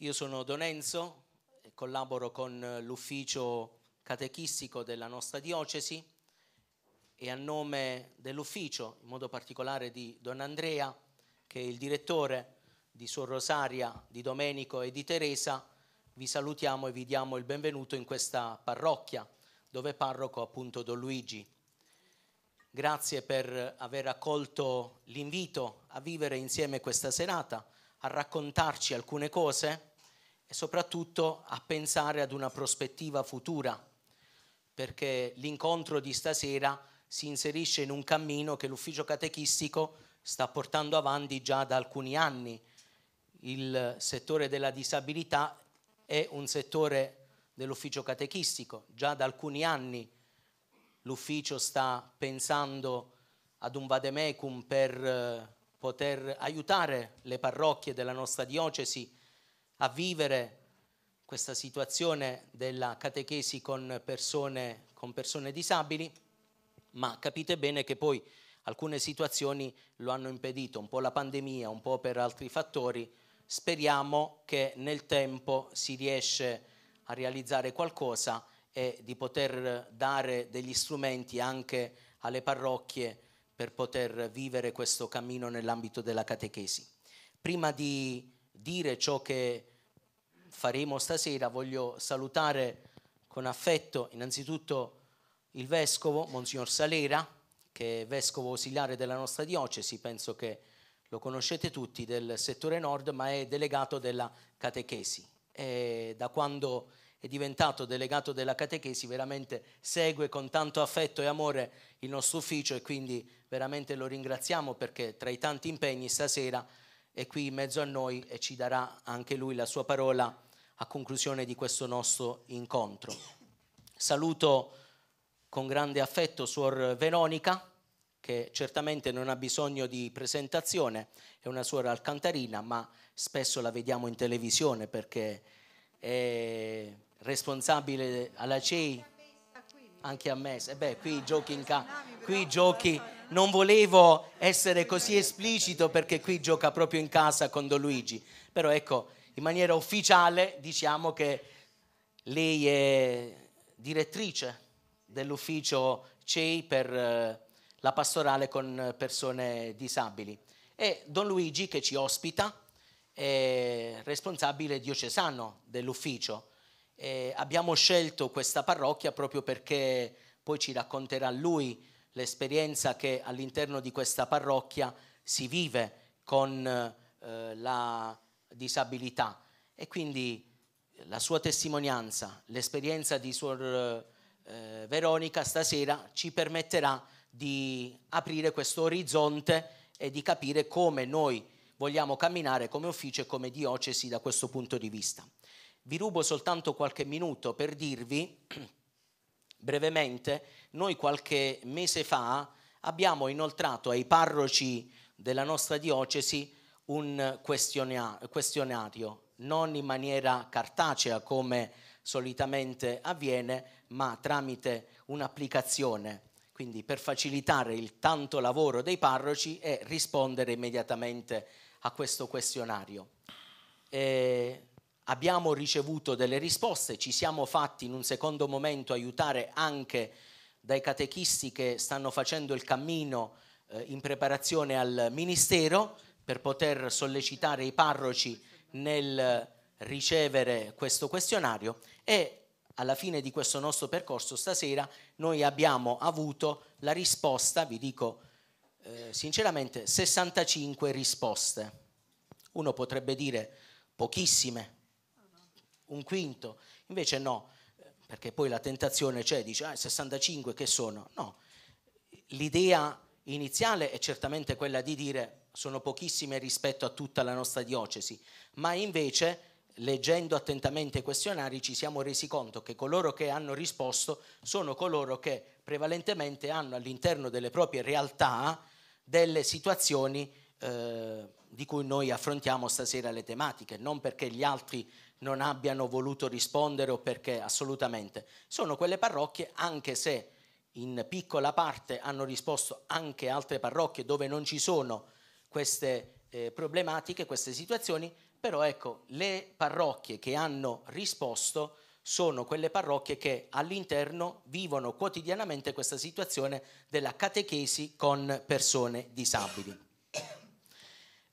Io sono Don Enzo, eh, collaboro con eh, l'ufficio catechistico della nostra diocesi e a nome dell'ufficio, in modo particolare di Don Andrea, che è il direttore di Suor Rosaria, di Domenico e di Teresa, vi salutiamo e vi diamo il benvenuto in questa parrocchia dove parroco appunto Don Luigi. Grazie per eh, aver accolto l'invito a vivere insieme questa serata a raccontarci alcune cose e soprattutto a pensare ad una prospettiva futura, perché l'incontro di stasera si inserisce in un cammino che l'ufficio catechistico sta portando avanti già da alcuni anni. Il settore della disabilità è un settore dell'ufficio catechistico, già da alcuni anni l'ufficio sta pensando ad un vademecum per eh, poter aiutare le parrocchie della nostra diocesi a vivere questa situazione della catechesi con persone, con persone disabili, ma capite bene che poi alcune situazioni lo hanno impedito, un po' la pandemia, un po' per altri fattori. Speriamo che nel tempo si riesce a realizzare qualcosa e di poter dare degli strumenti anche alle parrocchie per poter vivere questo cammino nell'ambito della catechesi. Prima di dire ciò che faremo stasera, voglio salutare con affetto innanzitutto il Vescovo, Monsignor Salera, che è Vescovo ausiliare della nostra diocesi, penso che lo conoscete tutti, del settore nord, ma è delegato della catechesi. E da quando è diventato delegato della catechesi, veramente segue con tanto affetto e amore il nostro ufficio e quindi veramente lo ringraziamo perché tra i tanti impegni stasera è qui in mezzo a noi e ci darà anche lui la sua parola a conclusione di questo nostro incontro. Saluto con grande affetto Suor Veronica, che certamente non ha bisogno di presentazione, è una suora alcantarina, ma spesso la vediamo in televisione perché è responsabile alla CEI, anche a me, e eh beh qui giochi in casa qui giochi, non volevo essere così esplicito perché qui gioca proprio in casa con Don Luigi, però ecco, in maniera ufficiale diciamo che lei è direttrice dell'ufficio CEI per eh, la pastorale con persone disabili e Don Luigi che ci ospita è responsabile diocesano dell'ufficio e abbiamo scelto questa parrocchia proprio perché poi ci racconterà lui l'esperienza che all'interno di questa parrocchia si vive con eh, la disabilità e quindi la sua testimonianza, l'esperienza di Suor eh, Veronica stasera ci permetterà di aprire questo orizzonte e di capire come noi vogliamo camminare come ufficio e come diocesi da questo punto di vista. Vi rubo soltanto qualche minuto per dirvi brevemente, noi qualche mese fa abbiamo inoltrato ai parroci della nostra diocesi un questionario, non in maniera cartacea come solitamente avviene, ma tramite un'applicazione, quindi per facilitare il tanto lavoro dei parroci e rispondere immediatamente a questo questionario. E abbiamo ricevuto delle risposte, ci siamo fatti in un secondo momento aiutare anche dai catechisti che stanno facendo il cammino eh, in preparazione al ministero per poter sollecitare i parroci nel ricevere questo questionario e alla fine di questo nostro percorso stasera noi abbiamo avuto la risposta, vi dico eh, sinceramente, 65 risposte. Uno potrebbe dire pochissime, un quinto. Invece no, perché poi la tentazione c'è, dice ah, 65 che sono? No, l'idea iniziale è certamente quella di dire sono pochissime rispetto a tutta la nostra diocesi, ma invece leggendo attentamente i questionari ci siamo resi conto che coloro che hanno risposto sono coloro che prevalentemente hanno all'interno delle proprie realtà delle situazioni eh, di cui noi affrontiamo stasera le tematiche, non perché gli altri non abbiano voluto rispondere o perché, assolutamente. Sono quelle parrocchie, anche se in piccola parte hanno risposto anche altre parrocchie dove non ci sono queste eh, problematiche, queste situazioni, però ecco, le parrocchie che hanno risposto sono quelle parrocchie che all'interno vivono quotidianamente questa situazione della catechesi con persone disabili.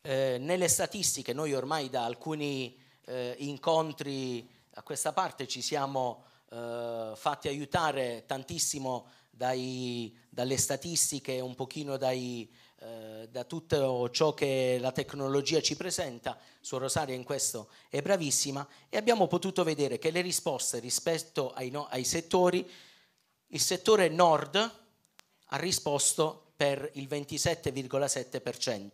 Eh, nelle statistiche noi ormai da alcuni eh, incontri a questa parte ci siamo eh, fatti aiutare tantissimo dai, dalle statistiche, un pochino dai, eh, da tutto ciò che la tecnologia ci presenta, Suor Rosaria in questo è bravissima e abbiamo potuto vedere che le risposte rispetto ai, no, ai settori, il settore nord ha risposto per il 27,7%,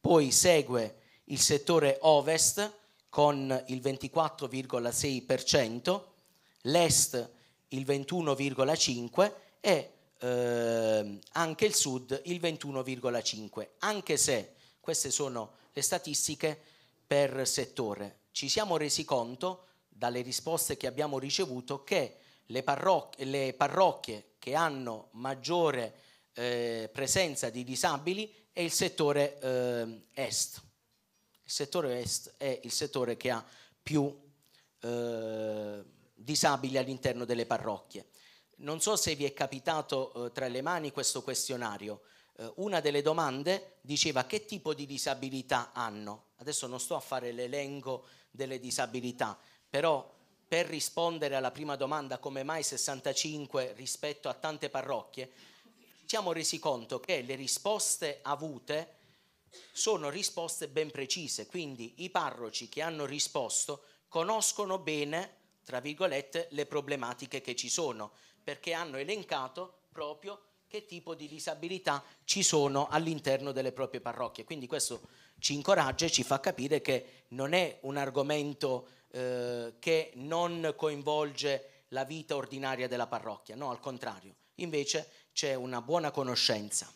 poi segue il settore ovest con il 24,6%, l'est il 21,5% e eh, anche il sud il 21,5%, anche se queste sono le statistiche per settore. Ci siamo resi conto dalle risposte che abbiamo ricevuto che le, parroc- le parrocchie che hanno maggiore eh, presenza di disabili è il settore eh, est. Il settore est è il settore che ha più eh, disabili all'interno delle parrocchie. Non so se vi è capitato eh, tra le mani questo questionario. Eh, una delle domande diceva che tipo di disabilità hanno. Adesso non sto a fare l'elenco delle disabilità, però per rispondere alla prima domanda come mai 65 rispetto a tante parrocchie, ci siamo resi conto che le risposte avute sono risposte ben precise, quindi i parroci che hanno risposto conoscono bene, tra virgolette, le problematiche che ci sono, perché hanno elencato proprio che tipo di disabilità ci sono all'interno delle proprie parrocchie. Quindi questo ci incoraggia e ci fa capire che non è un argomento eh, che non coinvolge la vita ordinaria della parrocchia, no, al contrario, invece c'è una buona conoscenza.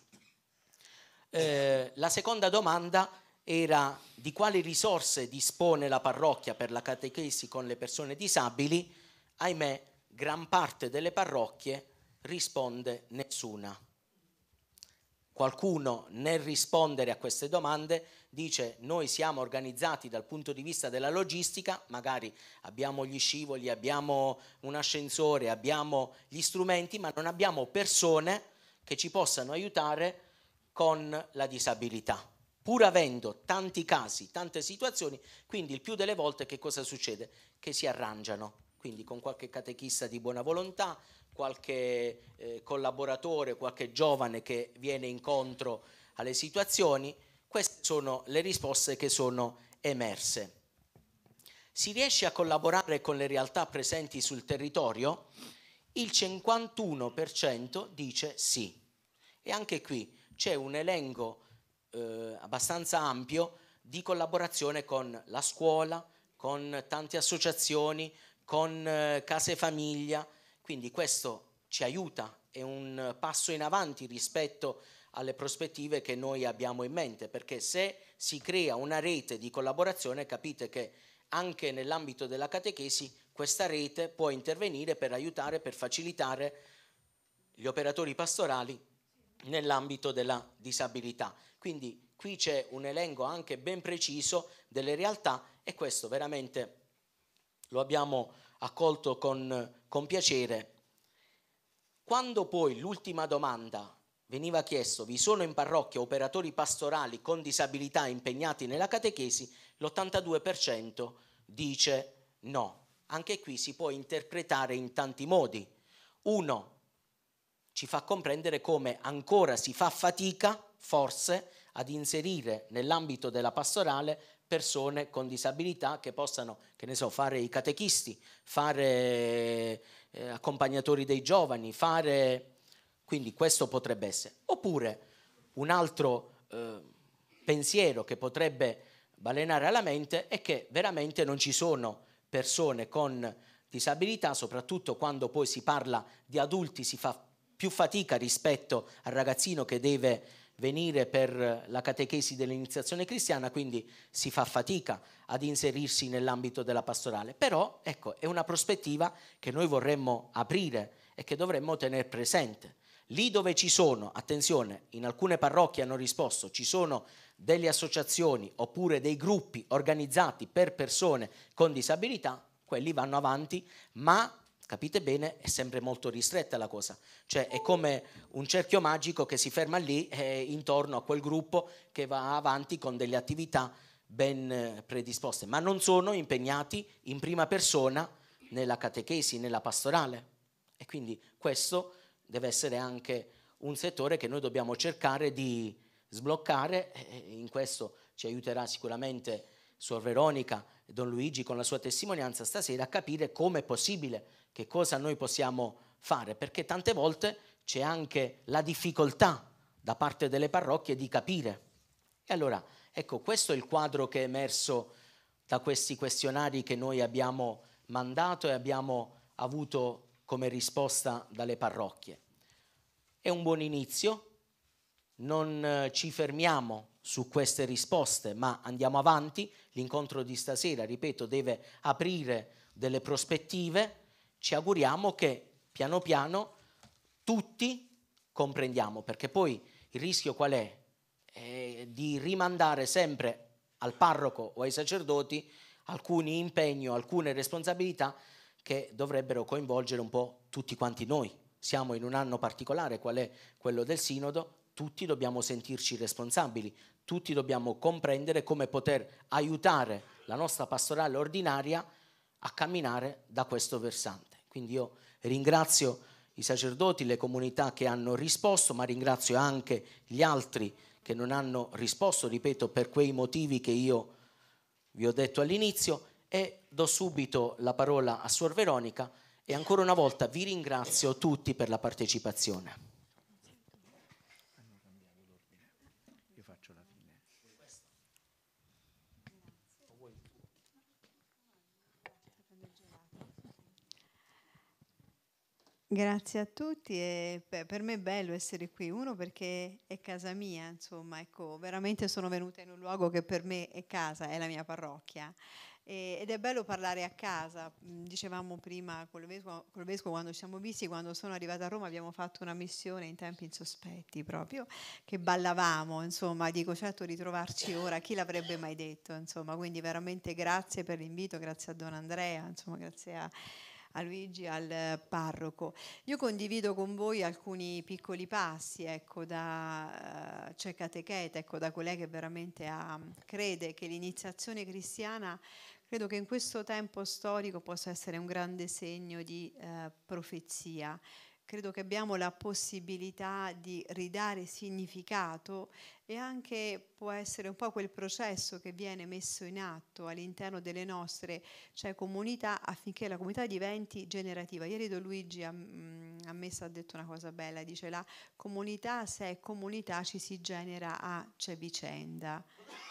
Eh, la seconda domanda era di quali risorse dispone la parrocchia per la catechesi con le persone disabili. Ahimè, gran parte delle parrocchie risponde nessuna. Qualcuno nel rispondere a queste domande dice noi siamo organizzati dal punto di vista della logistica, magari abbiamo gli scivoli, abbiamo un ascensore, abbiamo gli strumenti, ma non abbiamo persone che ci possano aiutare con la disabilità, pur avendo tanti casi, tante situazioni, quindi il più delle volte che cosa succede? Che si arrangiano, quindi con qualche catechista di buona volontà, qualche eh, collaboratore, qualche giovane che viene incontro alle situazioni, queste sono le risposte che sono emerse. Si riesce a collaborare con le realtà presenti sul territorio? Il 51% dice sì. E anche qui c'è un elenco eh, abbastanza ampio di collaborazione con la scuola, con tante associazioni, con eh, case famiglia, quindi questo ci aiuta, è un passo in avanti rispetto alle prospettive che noi abbiamo in mente, perché se si crea una rete di collaborazione capite che anche nell'ambito della catechesi questa rete può intervenire per aiutare, per facilitare gli operatori pastorali nell'ambito della disabilità. Quindi qui c'è un elenco anche ben preciso delle realtà e questo veramente lo abbiamo accolto con, con piacere. Quando poi l'ultima domanda veniva chiesto vi sono in parrocchia operatori pastorali con disabilità impegnati nella catechesi, l'82% dice no. Anche qui si può interpretare in tanti modi. Uno, ci fa comprendere come ancora si fa fatica, forse, ad inserire nell'ambito della pastorale persone con disabilità che possano, che ne so, fare i catechisti, fare eh, accompagnatori dei giovani, fare... Quindi questo potrebbe essere. Oppure un altro eh, pensiero che potrebbe balenare alla mente è che veramente non ci sono persone con disabilità, soprattutto quando poi si parla di adulti, si fa più fatica rispetto al ragazzino che deve venire per la catechesi dell'iniziazione cristiana, quindi si fa fatica ad inserirsi nell'ambito della pastorale. Però ecco, è una prospettiva che noi vorremmo aprire e che dovremmo tenere presente. Lì dove ci sono, attenzione, in alcune parrocchie hanno risposto, ci sono delle associazioni oppure dei gruppi organizzati per persone con disabilità, quelli vanno avanti, ma Capite bene? È sempre molto ristretta la cosa, cioè è come un cerchio magico che si ferma lì eh, intorno a quel gruppo che va avanti con delle attività ben eh, predisposte, ma non sono impegnati in prima persona nella catechesi, nella pastorale. E quindi questo deve essere anche un settore che noi dobbiamo cercare di sbloccare, eh, eh, in questo ci aiuterà sicuramente Suor Veronica e Don Luigi con la sua testimonianza stasera a capire come è possibile che cosa noi possiamo fare, perché tante volte c'è anche la difficoltà da parte delle parrocchie di capire. E allora, ecco, questo è il quadro che è emerso da questi questionari che noi abbiamo mandato e abbiamo avuto come risposta dalle parrocchie. È un buon inizio, non eh, ci fermiamo su queste risposte, ma andiamo avanti. L'incontro di stasera, ripeto, deve aprire delle prospettive ci auguriamo che piano piano tutti comprendiamo, perché poi il rischio qual è? è di rimandare sempre al parroco o ai sacerdoti alcuni impegni o alcune responsabilità che dovrebbero coinvolgere un po' tutti quanti noi. Siamo in un anno particolare, qual è quello del sinodo, tutti dobbiamo sentirci responsabili, tutti dobbiamo comprendere come poter aiutare la nostra pastorale ordinaria a camminare da questo versante. Quindi io ringrazio i sacerdoti, le comunità che hanno risposto, ma ringrazio anche gli altri che non hanno risposto, ripeto, per quei motivi che io vi ho detto all'inizio e do subito la parola a Suor Veronica e ancora una volta vi ringrazio tutti per la partecipazione. Grazie a tutti, e per me è bello essere qui, uno perché è casa mia, insomma, ecco, veramente sono venuta in un luogo che per me è casa, è la mia parrocchia ed è bello parlare a casa, mm, dicevamo prima con vescovo, con il vescovo quando ci siamo visti, quando sono arrivata a Roma abbiamo fatto una missione in tempi insospetti proprio, che ballavamo, insomma, dico certo ritrovarci ora, chi l'avrebbe mai detto, insomma, quindi veramente grazie per l'invito, grazie a Don Andrea, insomma, grazie a a Luigi, al parroco. Io condivido con voi alcuni piccoli passi, ecco, da eh, cioè catecheta, ecco, da colei che veramente ha, crede che l'iniziazione cristiana Credo che in questo tempo storico possa essere un grande segno di eh, profezia. Credo che abbiamo la possibilità di ridare significato e anche può essere un po' quel processo che viene messo in atto all'interno delle nostre cioè, comunità affinché la comunità diventi generativa. Ieri Don Luigi ha, mh, mm, ha, messo, ha detto una cosa bella, dice la comunità se è comunità ci si genera a c'è vicenda.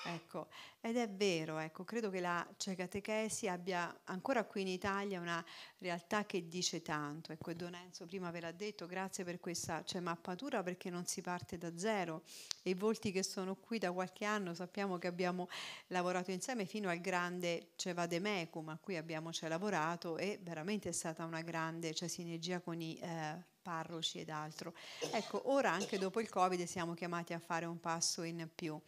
Ecco, ed è vero, ecco, credo che la catechesi abbia ancora qui in Italia una realtà che dice tanto. Ecco, e Don Enzo prima ve l'ha detto, grazie per questa cioè, mappatura perché non si parte da zero. E i volti che sono qui da qualche anno sappiamo che abbiamo lavorato insieme fino al grande cioè, Vademecum a cui abbiamo cioè, lavorato e veramente è stata una grande cioè, sinergia con i... Eh, parroci ed altro. Ecco, ora anche dopo il Covid siamo chiamati a fare un passo in più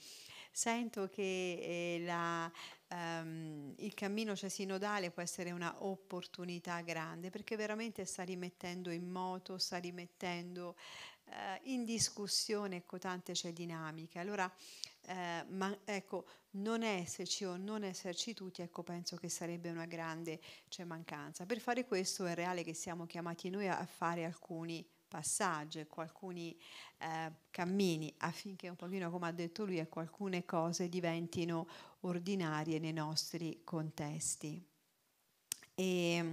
sento che eh, la, um, il cammino cesinodale cioè, può essere una opportunità grande perché veramente sta rimettendo in moto, sta rimettendo uh, in discussione ecco, tante c'è cioè, dinamiche. Allora, eh, ma ecco, non esserci o non esserci tutti, ecco, penso che sarebbe una grande cioè, mancanza. Per fare questo è reale che siamo chiamati noi a fare alcuni passaggi, alcuni eh, cammini affinché un pochino, come ha detto lui, ecco, alcune cose diventino ordinarie nei nostri contesti. E, ehm,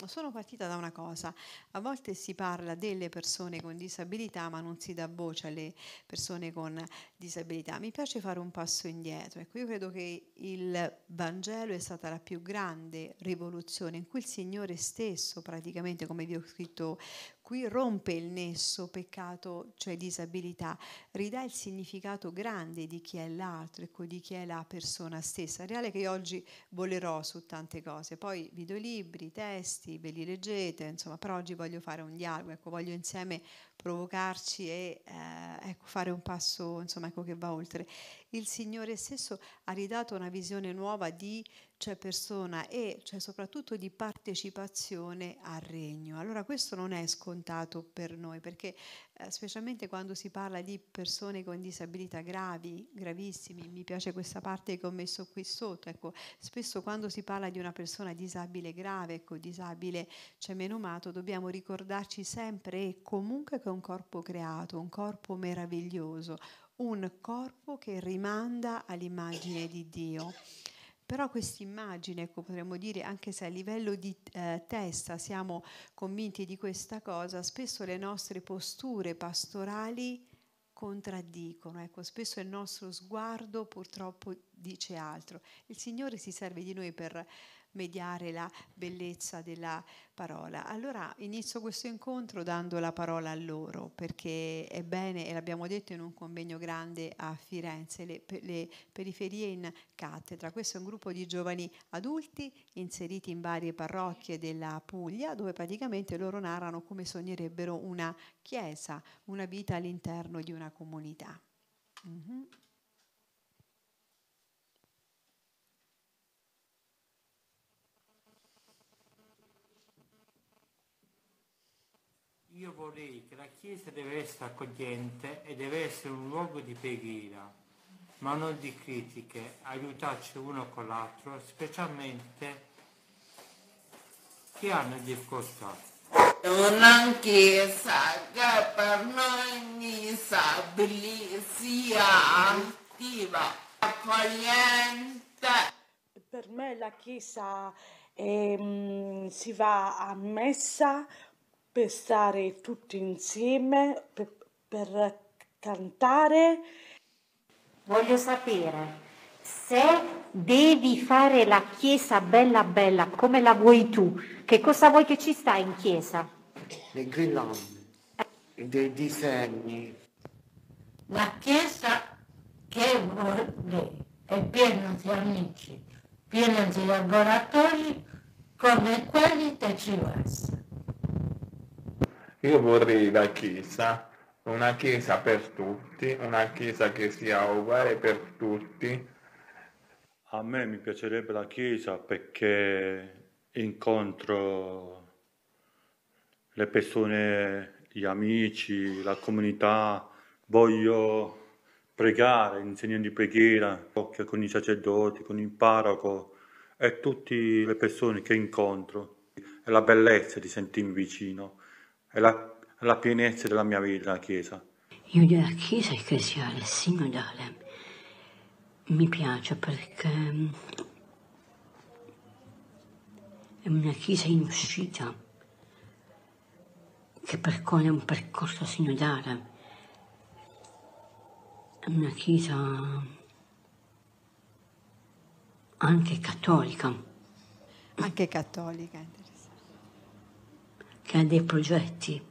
mh, sono partita da una cosa, a volte si parla delle persone con disabilità ma non si dà voce alle persone con disabilità. Mi piace fare un passo indietro, ecco, io credo che il Vangelo è stata la più grande rivoluzione in cui il Signore stesso praticamente, come vi ho scritto qui rompe il nesso peccato, cioè disabilità, ridà il significato grande di chi è l'altro, ecco, di chi è la persona stessa. Reale che io oggi volerò su tante cose, poi videolibri, testi, ve li leggete, insomma, però oggi voglio fare un dialogo, ecco, voglio insieme provocarci e eh, ecco, fare un passo insomma, ecco, che va oltre. Il Signore stesso ha ridato una visione nuova di c'è persona e c'è cioè, soprattutto di partecipazione al regno. Allora questo non è scontato per noi perché eh, specialmente quando si parla di persone con disabilità gravi, gravissimi, mi piace questa parte che ho messo qui sotto, ecco, spesso quando si parla di una persona disabile grave, ecco, disabile cioè menomato, dobbiamo ricordarci sempre e comunque che è un corpo creato, un corpo meraviglioso, un corpo che rimanda all'immagine di Dio. Però questa immagine, ecco, potremmo dire, anche se a livello di eh, testa siamo convinti di questa cosa, spesso le nostre posture pastorali contraddicono, ecco, spesso il nostro sguardo purtroppo dice altro. Il Signore si serve di noi per mediare la bellezza della parola. Allora inizio questo incontro dando la parola a loro, perché è bene, e l'abbiamo detto in un convegno grande a Firenze, le, le periferie in cattedra. Questo è un gruppo di giovani adulti inseriti in varie parrocchie della Puglia, dove praticamente loro narrano come sognerebbero una chiesa, una vita all'interno di una comunità. Mm-hmm. Io vorrei che la Chiesa deve essere accogliente e deve essere un luogo di preghiera, ma non di critiche, aiutarci uno con l'altro, specialmente chi hanno difficoltà. Una chiesa che per noi disabili sia attiva, accogliente. Per me la chiesa eh, si va a messa per stare tutti insieme, per, per cantare. Voglio sapere se devi fare la chiesa bella bella come la vuoi tu, che cosa vuoi che ci sta in chiesa? Dei grilloni, dei disegni. La chiesa che vuole è piena di amici, piena di lavoratori come quelli che ci Civassa. Io vorrei la Chiesa, una Chiesa per tutti, una Chiesa che sia uguale per tutti. A me mi piacerebbe la Chiesa perché incontro le persone, gli amici, la comunità. Voglio pregare, insegnare di preghiera, con i sacerdoti, con il parroco e tutte le persone che incontro. È la bellezza di sentirmi vicino. È la, la pienezza della mia vita, la Chiesa. Io della Chiesa e sinodale mi piace perché è una Chiesa in uscita che percorre un percorso sinodale. È una Chiesa anche cattolica. Anche cattolica che cioè, ha dei progetti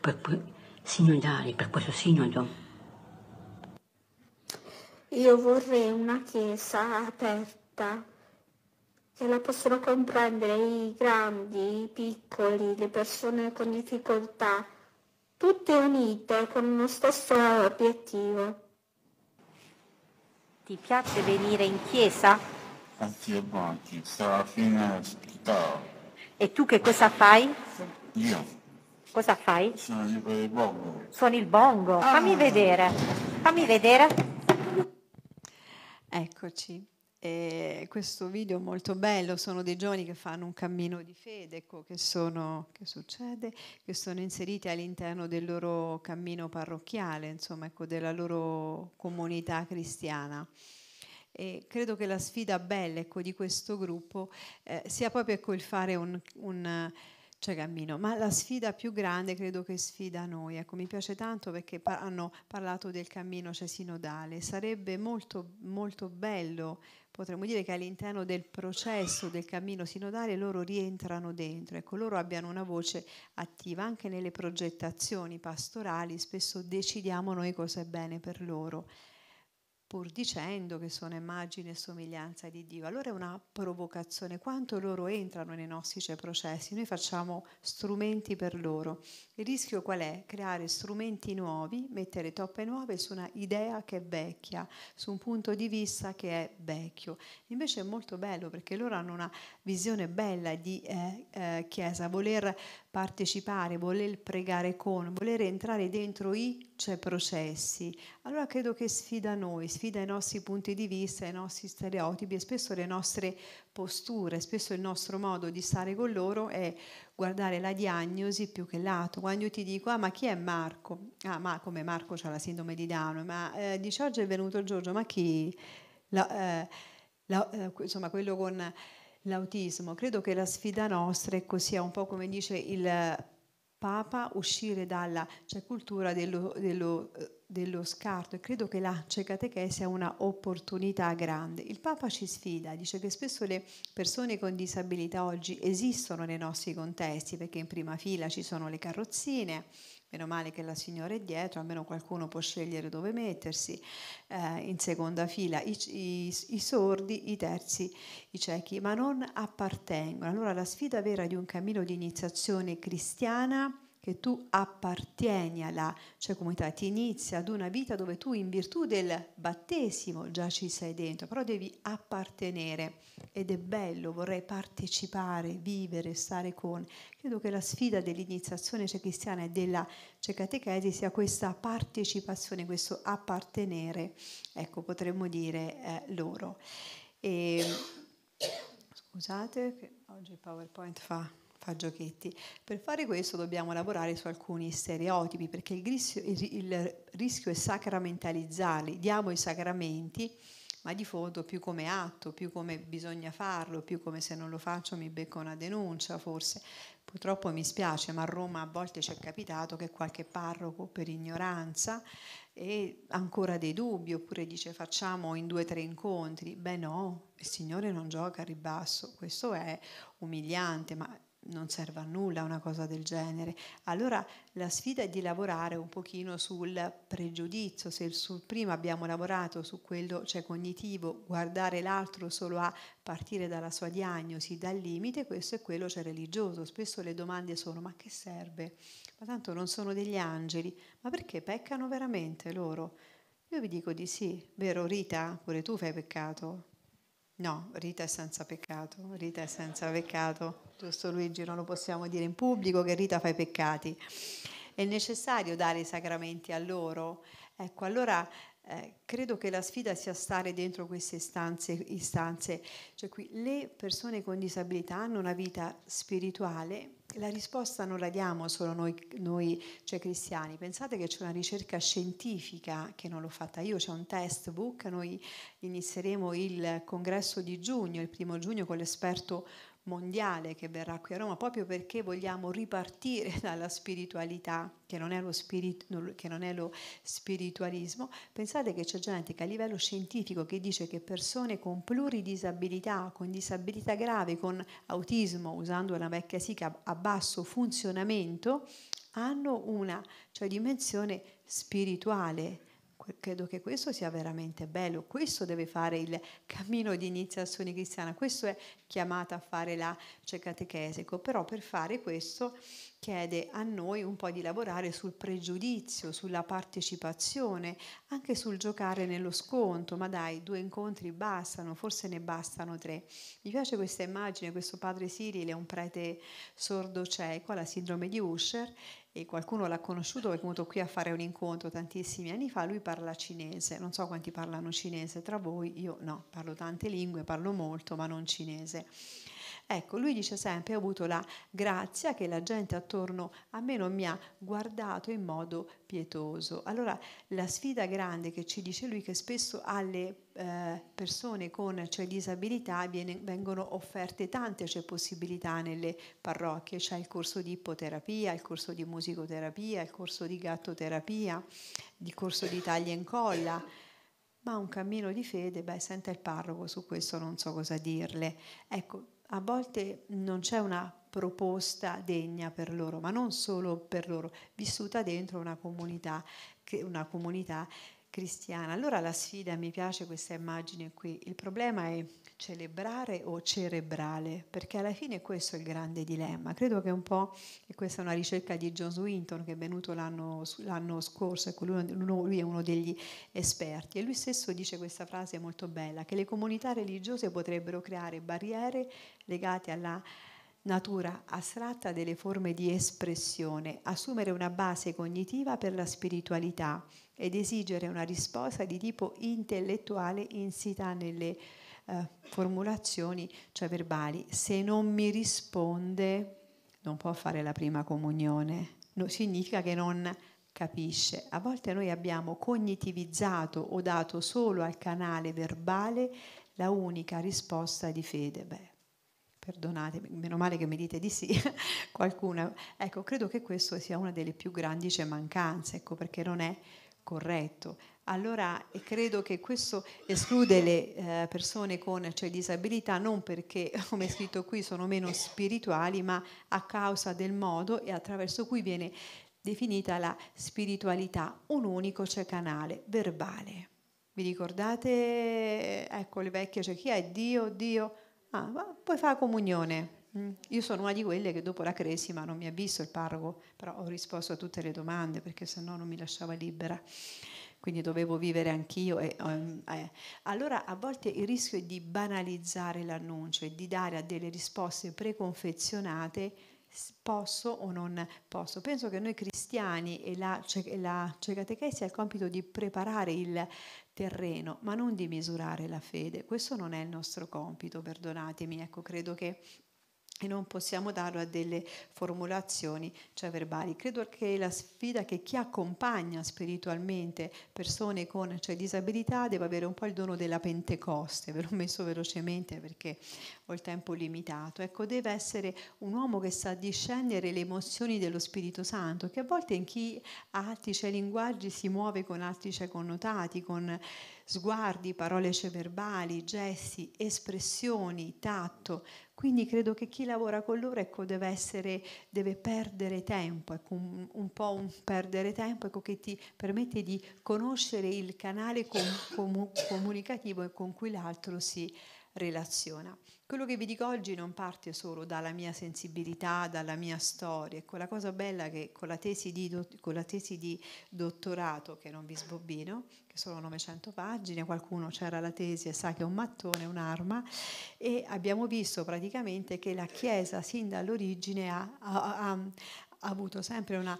per sinodali, per questo sinodo. Io vorrei una chiesa aperta, che la possono comprendere i grandi, i piccoli, le persone con difficoltà, tutte unite con uno stesso obiettivo. Ti piace venire in chiesa? Anch'io, alla fine ospitale. E tu che cosa fai? Io. Cosa fai? Sono il eh, bongo. Suoni il bongo. Ah. Fammi vedere. Fammi vedere. Eccoci. E questo video è molto bello, sono dei giovani che fanno un cammino di fede, ecco, che, sono, che succede, che sono inseriti all'interno del loro cammino parrocchiale, insomma, ecco, della loro comunità cristiana e credo che la sfida bella ecco, di questo gruppo eh, sia proprio ecco, il fare un, un eh, cioè cammino, ma la sfida più grande credo che sfida noi, ecco, mi piace tanto perché par- hanno parlato del cammino cioè sinodale, sarebbe molto, molto bello, potremmo dire che all'interno del processo del cammino sinodale loro rientrano dentro, ecco, loro abbiano una voce attiva anche nelle progettazioni pastorali, spesso decidiamo noi cosa è bene per loro pur dicendo che sono immagine e somiglianza di Dio. Allora è una provocazione, quanto loro entrano nei nostri cioè, processi, noi facciamo strumenti per loro. Il rischio qual è? Creare strumenti nuovi, mettere toppe nuove su una idea che è vecchia, su un punto di vista che è vecchio. Invece è molto bello perché loro hanno una visione bella di eh, eh, Chiesa, voler partecipare, voler pregare con, voler entrare dentro i cioè, processi, allora credo che sfida noi, sfida i nostri punti di vista, i nostri stereotipi e spesso le nostre posture, spesso il nostro modo di stare con loro è guardare la diagnosi più che l'atto. Quando io ti dico, ah ma chi è Marco? Ah ma come Marco ha la sindrome di Down, ma eh, dice oggi è venuto Giorgio, ma chi? La, eh, la, eh, insomma quello con l'autismo. Credo che la sfida nostra è così, ecco, è un po' come dice il Papa, uscire dalla cioè, cultura dello, dello, eh, dello scarto e credo che la cecatechesi sia un'opportunità grande. Il Papa ci sfida, dice che spesso le persone con disabilità oggi esistono nei nostri contesti perché in prima fila ci sono le carrozzine, meno male che la signora è dietro, almeno qualcuno può scegliere dove mettersi, eh, in seconda fila i, i, i, sordi, i terzi, i ciechi, ma non appartengono. Allora la sfida vera di un cammino di iniziazione cristiana che tu appartieni alla cioè comunità, ti inizia ad una vita dove tu in virtù del battesimo già ci sei dentro, però devi appartenere ed è bello, vorrei partecipare, vivere, stare con. Credo che la sfida dell'iniziazione cioè e della cioè sia questa partecipazione, questo appartenere, ecco potremmo dire eh, loro. E, ehm, scusate, oggi il PowerPoint fa fa giochetti. Per fare questo dobbiamo lavorare su alcuni stereotipi, perché il, grissio, il, il rischio è sacramentalizzarli, diamo i sacramenti, ma di fondo più come atto, più come bisogna farlo, più come se non lo faccio mi becco una denuncia forse. Purtroppo mi spiace, ma a Roma a volte ci è capitato che qualche parroco per ignoranza e ancora dei dubbi, oppure dice facciamo in due o tre incontri. Beh no, il Signore non gioca a ribasso, questo è umiliante, ma non serve a nulla una cosa del genere. Allora la sfida è di lavorare un pochino sul pregiudizio, se sul prima abbiamo lavorato su quello cioè cognitivo, guardare l'altro solo a partire dalla sua diagnosi, dal limite, questo è quello cioè religioso. Spesso le domande sono ma che serve? Ma tanto non sono degli angeli, ma perché peccano veramente loro? Io vi dico di sì, vero Rita, pure tu fai peccato, No, Rita è senza peccato, Rita è senza peccato, giusto Luigi, non lo possiamo dire in pubblico che Rita fa i peccati. È necessario dare i sacramenti a loro. Ecco, allora eh, credo che la sfida sia stare dentro queste istanze, istanze. Cioè, qui, le persone con disabilità hanno una vita spirituale la risposta non la diamo solo noi, noi cioè cristiani, pensate che c'è una ricerca scientifica che non l'ho fatta io, c'è un test book, noi inizieremo il congresso di giugno, il primo giugno con l'esperto mondiale che verrà qui a Roma, proprio perché vogliamo ripartire dalla spiritualità, che non è lo, spiritu- che non è lo spiritualismo. Pensate che c'è gente che a livello scientifico che dice che persone con pluridisabilità, con disabilità grave, con autismo, usando una vecchia sica a basso funzionamento, hanno una cioè, dimensione spirituale credo che questo sia veramente bello, questo deve fare il cammino di iniziazione cristiana, questo è chiamato a fare la cioè, catechesico, però per fare questo chiede a noi un po' di lavorare sul pregiudizio, sulla partecipazione, anche sul giocare nello sconto, ma dai, due incontri bastano, forse ne bastano tre. Mi piace questa immagine, questo padre Cyril è un prete sordo cieco, ha la sindrome di Usher e qualcuno l'ha conosciuto, è venuto qui a fare un incontro tantissimi anni fa, lui parla cinese, non so quanti parlano cinese tra voi, io no, parlo tante lingue, parlo molto, ma non cinese. Ecco, lui dice sempre, ho avuto la grazia che la gente attorno a me non mi ha guardato in modo pietoso. Allora la sfida grande che ci dice lui è che spesso alle eh, persone con cioè, disabilità viene, vengono offerte tante cioè, possibilità nelle parrocchie, c'è il corso di ipoterapia, il corso di musicoterapia, il corso di gattoterapia, il corso di taglia e incolla ma un cammino di fede, beh, senta il parroco, su questo non so cosa dirle. Ecco, a volte non c'è una proposta degna per loro, ma non solo per loro, vissuta dentro una comunità, una comunità cristiana. Allora la sfida, mi piace questa immagine qui, il problema è celebrare o cerebrale, perché alla fine questo è il grande dilemma. Credo che un po', e questa è una ricerca di John Swinton che è venuto l'anno, l'anno scorso, ecco, lui, è uno degli esperti e lui stesso dice questa frase molto bella, che le comunità religiose potrebbero creare barriere legate alla natura astratta delle forme di espressione, assumere una base cognitiva per la spiritualità ed esigere una risposta di tipo intellettuale insita nelle persone eh, formulazioni, cioè verbali. Se non mi risponde non può fare la prima comunione, no, significa che non capisce. A volte noi abbiamo cognitivizzato o dato solo al canale verbale la unica risposta di fede. Beh, perdonate, meno male che mi dite di sì, qualcuno. Ecco, credo che questa sia una delle più grandi mancanze, ecco perché non è corretto. Allora credo che questo esclude le eh, persone con cioè, disabilità non perché, come è scritto qui, sono meno spirituali, ma a causa del modo e attraverso cui viene definita la spiritualità, un unico cioè, canale verbale. Vi ricordate, ecco le vecchie, cioè chi è Dio, Dio? Ah, ma poi fa comunione. Mm. Io sono una di quelle che dopo la cresima non mi ha visto il parroco, però ho risposto a tutte le domande perché sennò non mi lasciava libera quindi dovevo vivere anch'io. E, um, eh. Allora a volte il rischio è di banalizzare l'annuncio e di dare a delle risposte preconfezionate posso o non posso. Penso che noi cristiani e la, e la cecatechesi ha il compito di preparare il terreno, ma non di misurare la fede. Questo non è il nostro compito, perdonatemi. Ecco, credo che e non possiamo darlo a delle formulazioni cioè verbali. Credo che la sfida che chi accompagna spiritualmente persone con cioè, disabilità deve avere un po' il dono della Pentecoste, ve l'ho messo velocemente perché ho il tempo limitato, ecco deve essere un uomo che sa discendere le emozioni dello Spirito Santo, che a volte in chi ha altri cioè, linguaggi si muove con altri cioè, connotati, con sguardi, parole cioè, verbali, gesti, espressioni, tatto, quindi credo che chi lavora con loro ecco, deve, essere, deve perdere tempo, ecco, un, un, po' un perdere tempo ecco, che ti permette di conoscere il canale com, com, comunicativo con cui l'altro si relaziona. Quello che vi dico oggi non parte solo dalla mia sensibilità, dalla mia storia. Ecco, la cosa bella che con la tesi di, con la tesi di dottorato, che non vi sbobbino, che sono 900 pagine, qualcuno c'era la tesi e sa che è un mattone, un'arma, e abbiamo visto praticamente che la Chiesa sin dall'origine ha, ha, ha, ha avuto sempre una,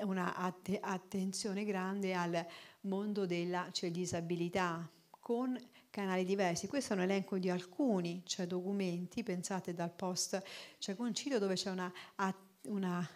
una att- attenzione grande al mondo della cioè, disabilità con canali diversi. Questo è un elenco di alcuni cioè, documenti, pensate dal post cioè, concilio dove c'è una, una,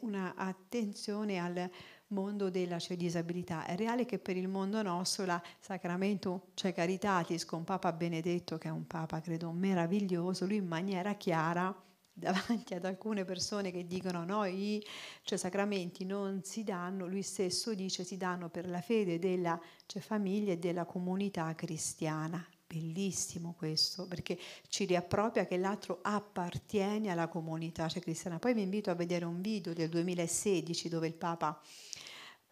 una attenzione al mondo mondo della cioè, disabilità. È reale che per il mondo nostro la Sacramento cioè Caritatis con Papa Benedetto, che è un Papa credo meraviglioso, lui in maniera chiara davanti ad alcune persone che dicono no, i cioè, sacramenti non si danno, lui stesso dice si danno per la fede della cioè, famiglia e della comunità cristiana. Bellissimo questo, perché ci riappropria che l'altro appartiene alla comunità cioè, cristiana. Poi vi invito a vedere un video del 2016 dove il Papa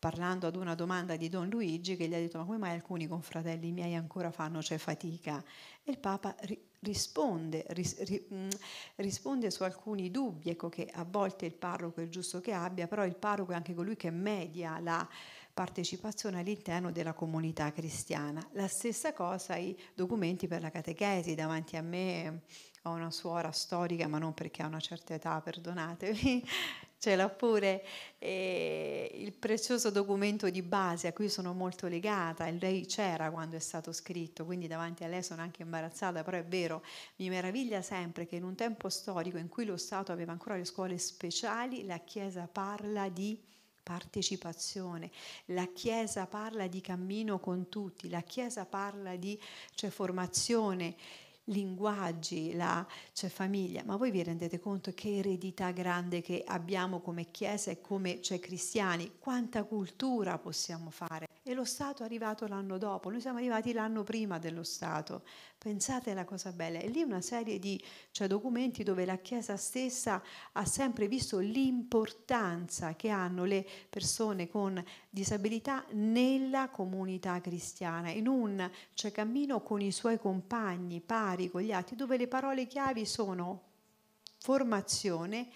parlando ad una domanda di Don Luigi che gli ha detto ma come mai alcuni confratelli miei ancora fanno cioè fatica? E il Papa ri- risponde, ris- ri- mm, risponde su alcuni dubbi, ecco che a volte il parroco è giusto che abbia, però il parroco è anche colui che media la partecipazione all'interno della comunità cristiana. La stessa cosa i documenti per la catechesi, davanti a me ho una suora storica, ma non perché ha una certa età, perdonatemi ce c'era pure eh, il prezioso documento di base a cui sono molto legata lei c'era quando è stato scritto, quindi davanti a lei sono anche imbarazzata, però è vero, mi meraviglia sempre che in un tempo storico in cui lo Stato aveva ancora le scuole speciali, la Chiesa parla di partecipazione, la Chiesa parla di cammino con tutti, la Chiesa parla di cioè, formazione linguaggi, la cioè famiglia, ma voi vi rendete conto che eredità grande che abbiamo come Chiesa e come cioè, cristiani, quanta cultura possiamo fare e lo Stato è arrivato l'anno dopo, noi siamo arrivati l'anno prima dello Stato. Pensate alla cosa bella. E lì una serie di cioè, documenti dove la Chiesa stessa ha sempre visto l'importanza che hanno le persone con disabilità nella comunità cristiana, in un cioè, cammino con i suoi compagni, pari, con gli altri, dove le parole chiavi sono formazione,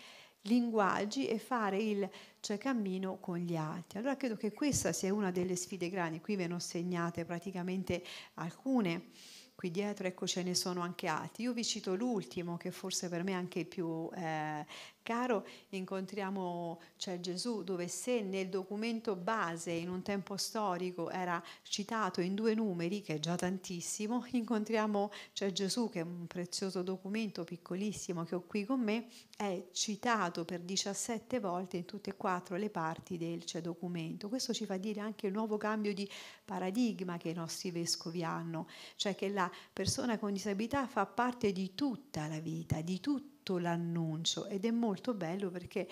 linguaggi e fare il cioè cammino con gli altri. Allora credo che questa sia una delle sfide grandi, qui ve ne ho segnate praticamente alcune qui dietro, ecco ce ne sono anche altri. Io vi cito l'ultimo che forse per me è anche il più eh, caro incontriamo c'è Gesù dove se nel documento base in un tempo storico era citato in due numeri che è già tantissimo incontriamo c'è Gesù che è un prezioso documento piccolissimo che ho qui con me è citato per 17 volte in tutte e quattro le parti del c'è documento questo ci fa dire anche il nuovo cambio di paradigma che i nostri vescovi hanno cioè che la persona con disabilità fa parte di tutta la vita di tutta tutto l'annuncio ed è molto bello perché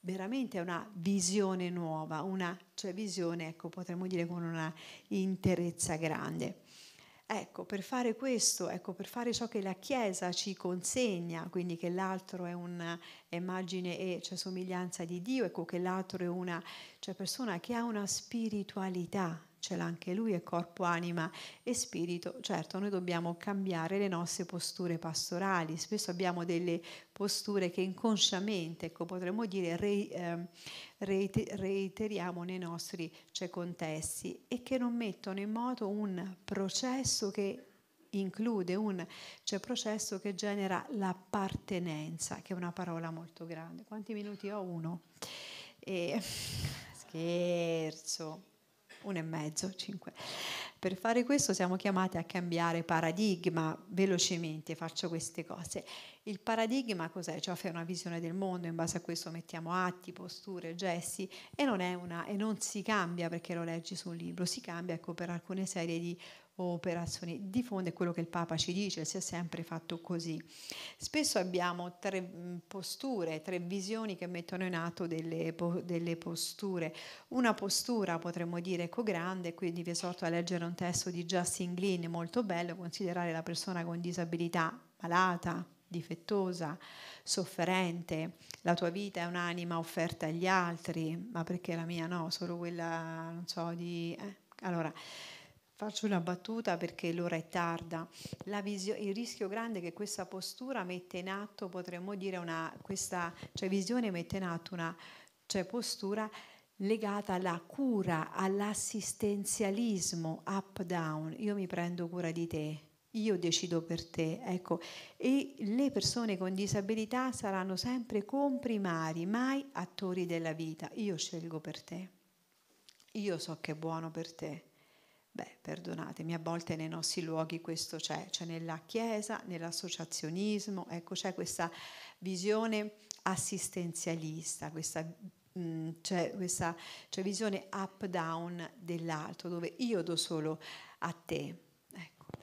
veramente è una visione nuova, una cioè visione, ecco, potremmo dire con una interezza grande. Ecco, per fare questo, ecco, per fare ciò che la Chiesa ci consegna, quindi che l'altro è un'immagine e cioè, somiglianza di Dio, ecco che l'altro è una cioè, persona che ha una spiritualità, ce l'ha anche lui, è corpo, anima e spirito. Certo, noi dobbiamo cambiare le nostre posture pastorali, spesso abbiamo delle posture che inconsciamente, ecco, potremmo dire, ehm, reiteriamo nei nostri cioè, contesti e che non mettono in moto un processo che include un cioè, processo che genera l'appartenenza, che è una parola molto grande. Quanti minuti ho? Uno. E, scherzo uno e mezzo, cinque. Per fare questo siamo chiamati a cambiare paradigma velocemente, faccio queste cose. Il paradigma cos'è? Cioè fai una visione del mondo, in base a questo mettiamo atti, posture, gesti e non, una, e non si cambia perché lo leggi su un libro, si cambia ecco, per alcune serie di operazioni, di fondo è quello che il Papa ci dice, si è sempre fatto così. Spesso abbiamo tre mm, posture, tre visioni che mettono in atto delle, delle posture. Una postura potremmo dire ecogrande, quindi vi esorto a leggere un testo di Justin Glynn molto bello, considerare la persona con disabilità malata, difettosa, sofferente, la tua vita è un'anima offerta agli altri, ma perché la mia no, solo quella, non so, di... Eh? Allora, Faccio una battuta perché l'ora è tarda. Visio, il rischio grande che questa postura mette in atto, potremmo dire, una, questa cioè visione mette in atto una cioè postura legata alla cura, all'assistenzialismo up-down. Io mi prendo cura di te, io decido per te, ecco, e le persone con disabilità saranno sempre comprimari, mai attori della vita. Io scelgo per te, io so che è buono per te. Beh, perdonatemi, a volte nei nostri luoghi questo c'è, c'è nella Chiesa, nell'associazionismo, ecco, c'è questa visione assistenzialista, questa, mh, mm, c'è questa c'è visione up-down dell'altro, dove io do solo a te.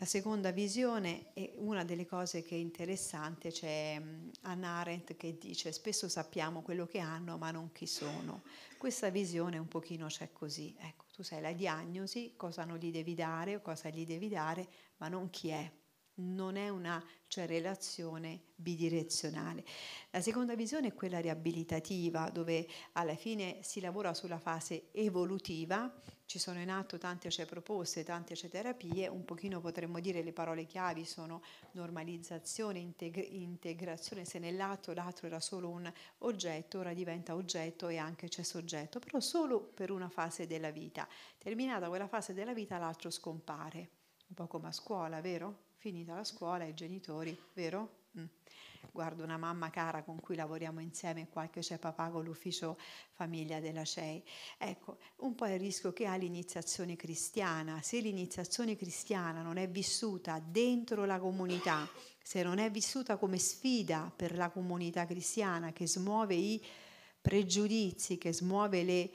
La seconda visione è una delle cose che è interessante, c'è mm, Anna Arendt che dice spesso sappiamo quello che hanno ma non chi sono. Questa visione un pochino c'è così, ecco, tu sai la diagnosi, cosa non gli devi dare o cosa gli devi dare, ma non chi è non è una cioè, relazione bidirezionale. La seconda visione è quella riabilitativa, dove alla fine si lavora sulla fase evolutiva, ci sono in atto tante cioè, proposte, tante cioè, terapie, un pochino potremmo dire le parole chiavi sono normalizzazione, integ- integrazione, se nell'atto l'altro era solo un oggetto, ora diventa oggetto e anche c'è cioè, soggetto, però solo per una fase della vita. Terminata quella fase della vita l'altro scompare, un po' come a scuola, vero? finita la scuola, i genitori, vero? Mm. Guardo una mamma cara con cui lavoriamo insieme qualche che c'è papà con l'ufficio famiglia della CEI. Ecco, un po' il rischio che ha l'iniziazione cristiana. Se l'iniziazione cristiana non è vissuta dentro la comunità, se non è vissuta come sfida per la comunità cristiana che smuove i pregiudizi, che smuove le,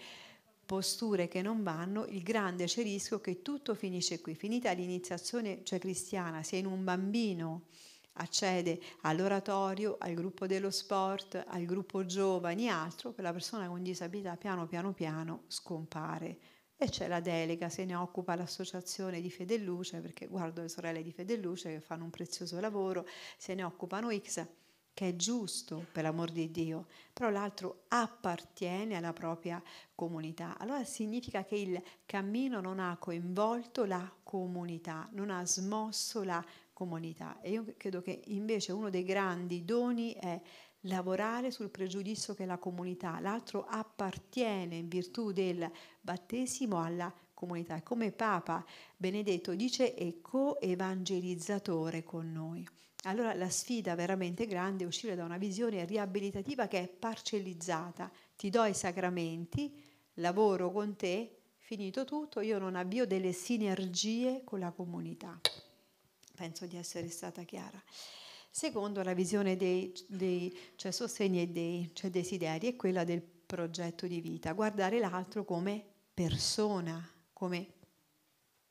posture che non vanno, il grande c'è il rischio che tutto finisce qui. Finita l'iniziazione cioè cristiana, se in un bambino accede all'oratorio, al gruppo dello sport, al gruppo giovani, altro, quella persona con disabilità piano piano piano scompare. E c'è la delega, se ne occupa l'associazione di Fedelluce, perché guardo le sorelle di Fedelluce che fanno un prezioso lavoro, se ne occupano X che è giusto per l'amor di Dio, però l'altro appartiene alla propria comunità. Allora significa che il cammino non ha coinvolto la comunità, non ha smosso la comunità. E io credo che invece uno dei grandi doni è lavorare sul pregiudizio che la comunità, l'altro appartiene in virtù del battesimo alla comunità. Come Papa Benedetto dice è coevangelizzatore con noi. Allora la sfida veramente grande è uscire da una visione riabilitativa che è parcellizzata. Ti do i sacramenti, lavoro con te, finito tutto, io non avvio delle sinergie con la comunità. Penso di essere stata chiara. Secondo la visione dei, dei cioè sostegni e dei cioè desideri è quella del progetto di vita, guardare l'altro come persona, come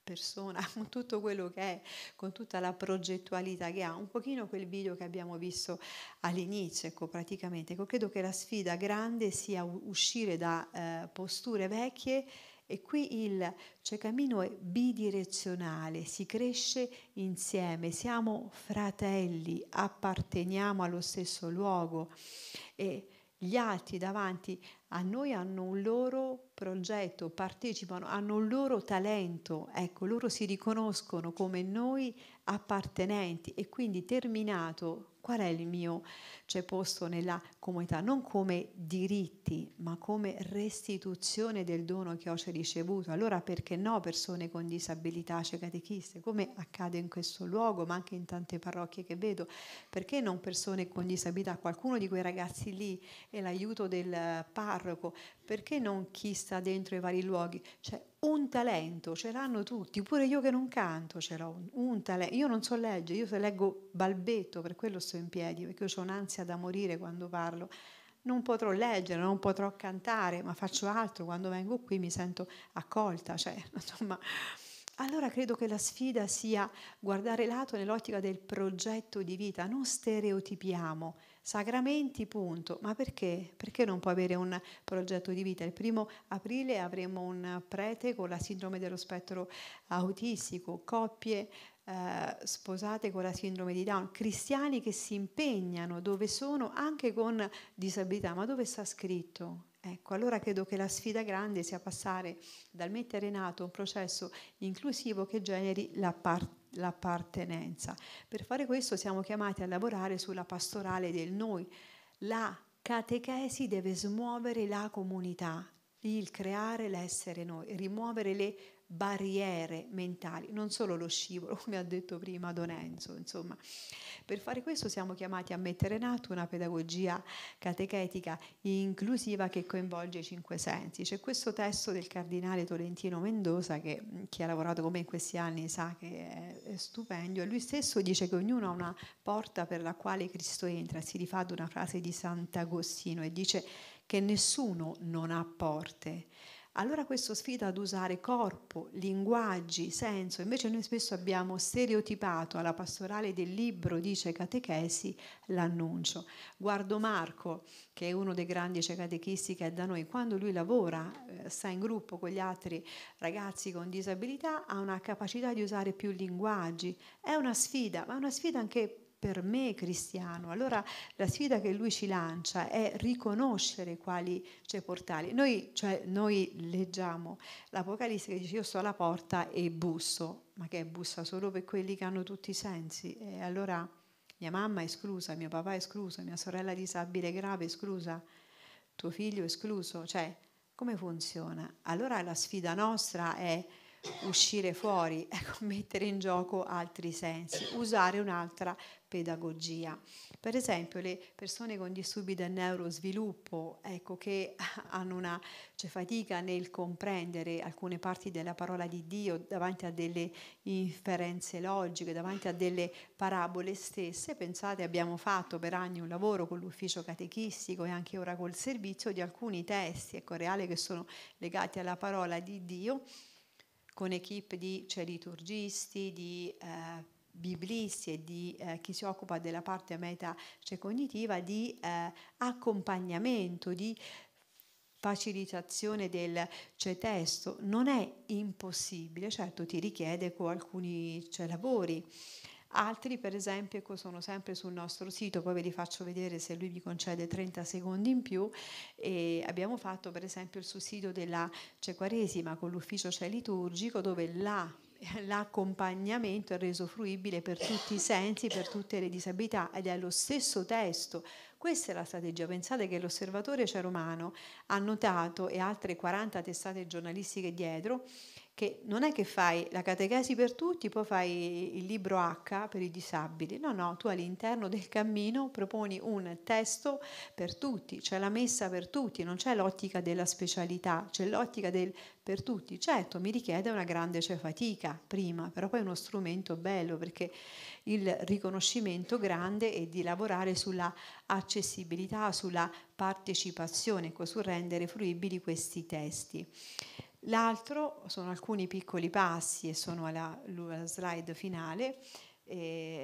persona, con tutto quello che è, con tutta la progettualità che ha, un pochino quel video che abbiamo visto all'inizio, ecco, praticamente, ecco, credo che la sfida grande sia uscire da eh, posture vecchie e qui il cioè, cammino è bidirezionale, si cresce insieme, siamo fratelli, apparteniamo allo stesso luogo e gli altri davanti a noi hanno un loro progetto, partecipano, hanno un loro talento, ecco, loro si riconoscono come noi appartenenti e quindi terminato qual è il mio cioè, posto nella comunità, non come diritti, ma come restituzione del dono che ho cioè, ricevuto. Allora perché no persone con disabilità, cioè catechiste, come accade in questo luogo, ma anche in tante parrocchie che vedo, perché non persone con disabilità, qualcuno di quei ragazzi lì e l'aiuto del parroco, perché non chi sta dentro i vari luoghi? Cioè, un talento ce l'hanno tutti, pure io che non canto ce l'ho, un, un talento. Io non so leggere, io se leggo balbetto, per quello sto in piedi, perché io ho un'ansia da morire quando parlo. Non potrò leggere, non potrò cantare, ma faccio altro, quando vengo qui mi sento accolta, cioè, insomma... Allora credo che la sfida sia guardare l'altro nell'ottica del progetto di vita, non stereotipiamo, Sacramenti, punto. Ma perché? Perché non può avere un progetto di vita? Il primo aprile avremo un prete con la sindrome dello spettro autistico, coppie eh, sposate con la sindrome di Down, cristiani che si impegnano dove sono anche con disabilità, ma dove sta scritto? Ecco, allora credo che la sfida grande sia passare dal mettere in atto un processo inclusivo che generi la parte l'appartenenza. Per fare questo siamo chiamati a lavorare sulla pastorale del noi. La catechesi deve smuovere la comunità, il creare l'essere noi, rimuovere le barriere mentali, non solo lo scivolo, come ha detto prima Don Enzo, insomma. Per fare questo siamo chiamati a mettere in atto una pedagogia catechetica inclusiva che coinvolge i cinque sensi. C'è questo testo del cardinale Tolentino Mendoza che mm, chi ha lavorato con me in questi anni sa che è, è stupendo e lui stesso dice che ognuno ha una porta per la quale Cristo entra, si rifà ad una frase di Sant'Agostino e dice che nessuno non ha porte allora questo sfida ad usare corpo, linguaggi, senso. Invece noi spesso abbiamo stereotipato alla pastorale del libro, dice Catechesi, l'annuncio. Guardo Marco, che è uno dei grandi catechisti che è da noi, quando lui lavora, eh, sta in gruppo con gli altri ragazzi con disabilità, ha una capacità di usare più linguaggi. È una sfida, ma è una sfida anche per me cristiano. Allora la sfida che lui ci lancia è riconoscere quali c'è cioè, portali. Noi, cioè, noi leggiamo l'Apocalisse che dice io sto alla porta e busso, ma che bussa solo per quelli che hanno tutti i sensi. E allora mia mamma è esclusa, mio papà è escluso, mia sorella disabile grave è esclusa, tuo figlio è escluso. Cioè, come funziona? Allora la sfida nostra è uscire fuori, ecco, mettere in gioco altri sensi, usare un'altra pedagogia. Per esempio le persone con disturbi del neurosviluppo, ecco, che hanno una cioè, fatica nel comprendere alcune parti della parola di Dio davanti a delle inferenze logiche, davanti a delle parabole stesse, pensate abbiamo fatto per anni un lavoro con l'ufficio catechistico e anche ora col servizio di alcuni testi, ecco, reali che sono legati alla parola di Dio con equip di liturgisti, di eh, biblisti e di eh, chi si occupa della parte meta cioè cognitiva, di eh, accompagnamento, di facilitazione del cioè, testo. Non è impossibile, certo ti richiede alcuni cioè, lavori Altri, per esempio, ecco, sono sempre sul nostro sito, poi ve li faccio vedere se lui vi concede 30 secondi in più. E abbiamo fatto, per esempio, il sussidio della Cequaresima con l'ufficio liturgico, dove la l'accompagnamento è reso fruibile per tutti i sensi, per tutte le disabilità ed è lo stesso testo. Questa è la strategia. Pensate che l'osservatore Ceromano ha notato e altre 40 testate giornalistiche dietro che non è che fai la catechesi per tutti, poi fai il libro H per i disabili, no, no, tu all'interno del cammino proponi un testo per tutti, c'è la messa per tutti, non c'è l'ottica della specialità, c'è l'ottica del per tutti. Certo, mi richiede una grande cioè, fatica prima, però poi è uno strumento bello perché il riconoscimento grande è di lavorare sulla accessibilità, sulla partecipazione, ecco, sul rendere fruibili questi testi. L'altro sono alcuni piccoli passi e sono alla, alla slide finale,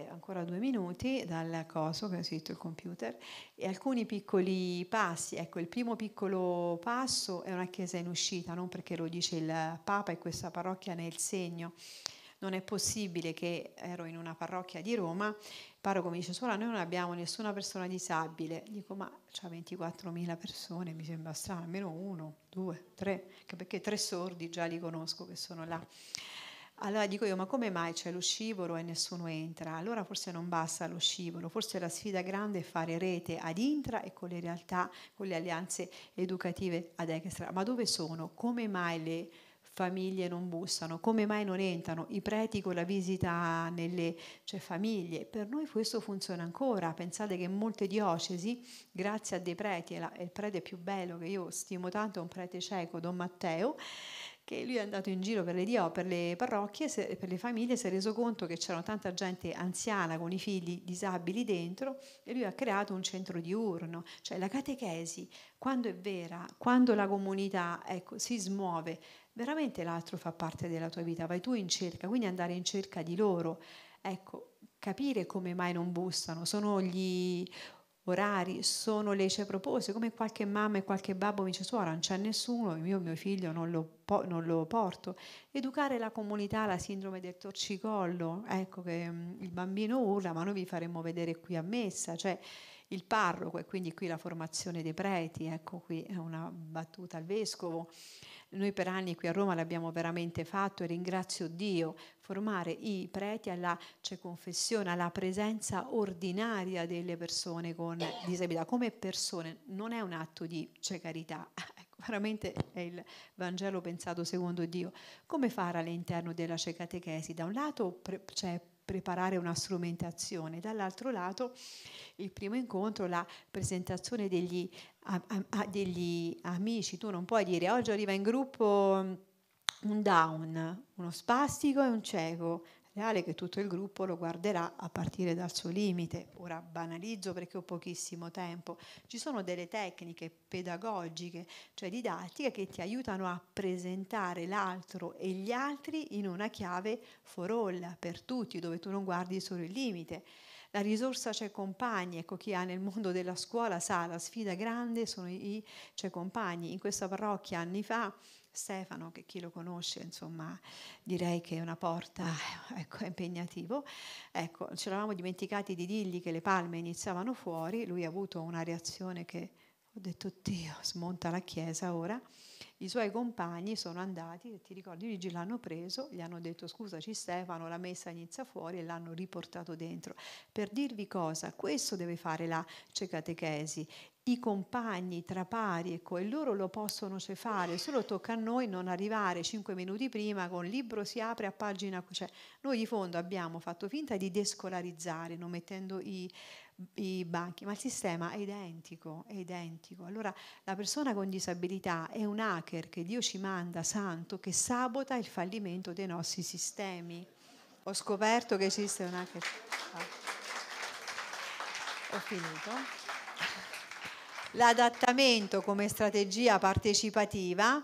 ancora due minuti dal coso che ho scritto il computer, e alcuni piccoli passi. Ecco, il primo piccolo passo è una chiesa in uscita, non perché lo dice il Papa e questa parrocchia ne è il segno. Non è possibile che ero in una parrocchia di Roma parroco mi dice, suora, noi non abbiamo nessuna persona disabile. Dico, ma c'ha 24.000 persone, mi sembra strano, almeno uno, due, tre, perché tre sordi già li conosco che sono là. Allora dico io, ma come mai c'è lo scivolo e nessuno entra? Allora forse non basta lo scivolo, forse la sfida grande è fare rete ad intra e con le realtà, con le alleanze educative ad extra. Ma dove sono? Come mai le famiglie non bussano, come mai non entrano i preti con la visita nelle cioè, famiglie. Per noi questo funziona ancora, pensate che in molte diocesi, grazie a dei preti, e, il prete più bello che io stimo tanto è un prete cieco, Don Matteo, che lui è andato in giro per le, dio, per le parrocchie, per le famiglie, si è reso conto che c'era tanta gente anziana con i figli disabili dentro e lui ha creato un centro diurno, cioè la catechesi, quando è vera, quando la comunità ecco, si smuove veramente l'altro fa parte della tua vita, vai tu in cerca, quindi andare in cerca di loro, ecco, capire come mai non bussano, sono gli orari, sono le cieche proposte, come qualche mamma e qualche babbo mi dice suora non c'è nessuno, io mio figlio non lo, po- non lo, porto. Educare la comunità alla sindrome del torcicollo, ecco che um, il bambino urla ma noi vi faremo vedere qui a messa, cioè il parroco e quindi qui la formazione dei preti, ecco qui è una battuta al vescovo. Noi per anni qui a Roma l'abbiamo veramente fatto e ringrazio Dio formare i preti alla cioè, confessione, alla presenza ordinaria delle persone con disabilità, come persone, non è un atto di cioè, carità, ecco, veramente è il Vangelo pensato secondo Dio. Come fare all'interno della cecatechesi? Cioè da un lato pre- cioè, preparare una strumentazione, dall'altro lato il primo incontro, la presentazione degli a, a, a degli amici, tu non puoi dire oggi arriva in gruppo mm, un down, uno spastico e un cieco, reale che tutto il gruppo lo guarderà a partire dal suo limite. Ora banalizzo perché ho pochissimo tempo. Ci sono delle tecniche pedagogiche, cioè didattiche, che ti aiutano a presentare l'altro e gli altri in una chiave for all, per tutti, dove tu non guardi solo il limite. La risorsa c'è compagni, ecco chi ha nel mondo della scuola sa, la sfida grande sono i c'è compagni. In questa parrocchia anni fa Stefano, che chi lo conosce, insomma, direi che è una porta, ecco, impegnativo. Ecco, ci eravamo dimenticati di dirgli che le palme iniziavano fuori, lui ha avuto una reazione che ho detto, Dio, smonta la chiesa ora i suoi compagni sono andati, ti ricordi Luigi, l'hanno preso, gli hanno detto scusaci Stefano, la messa inizia fuori e l'hanno riportato dentro. Per dirvi cosa, questo deve fare la cecatechesi i compagni tra pari, ecco, e loro lo possono cefare, solo tocca a noi non arrivare cinque minuti prima con il libro si apre a pagina, cioè noi di fondo abbiamo fatto finta di descolarizzare, non mettendo i i banchi, ma il sistema è identico, è identico. Allora la persona con disabilità è un hacker che Dio ci manda santo che sabota il fallimento dei nostri sistemi. Ho scoperto che esiste un hacker. Ah. Ho finito. L'adattamento come strategia partecipativa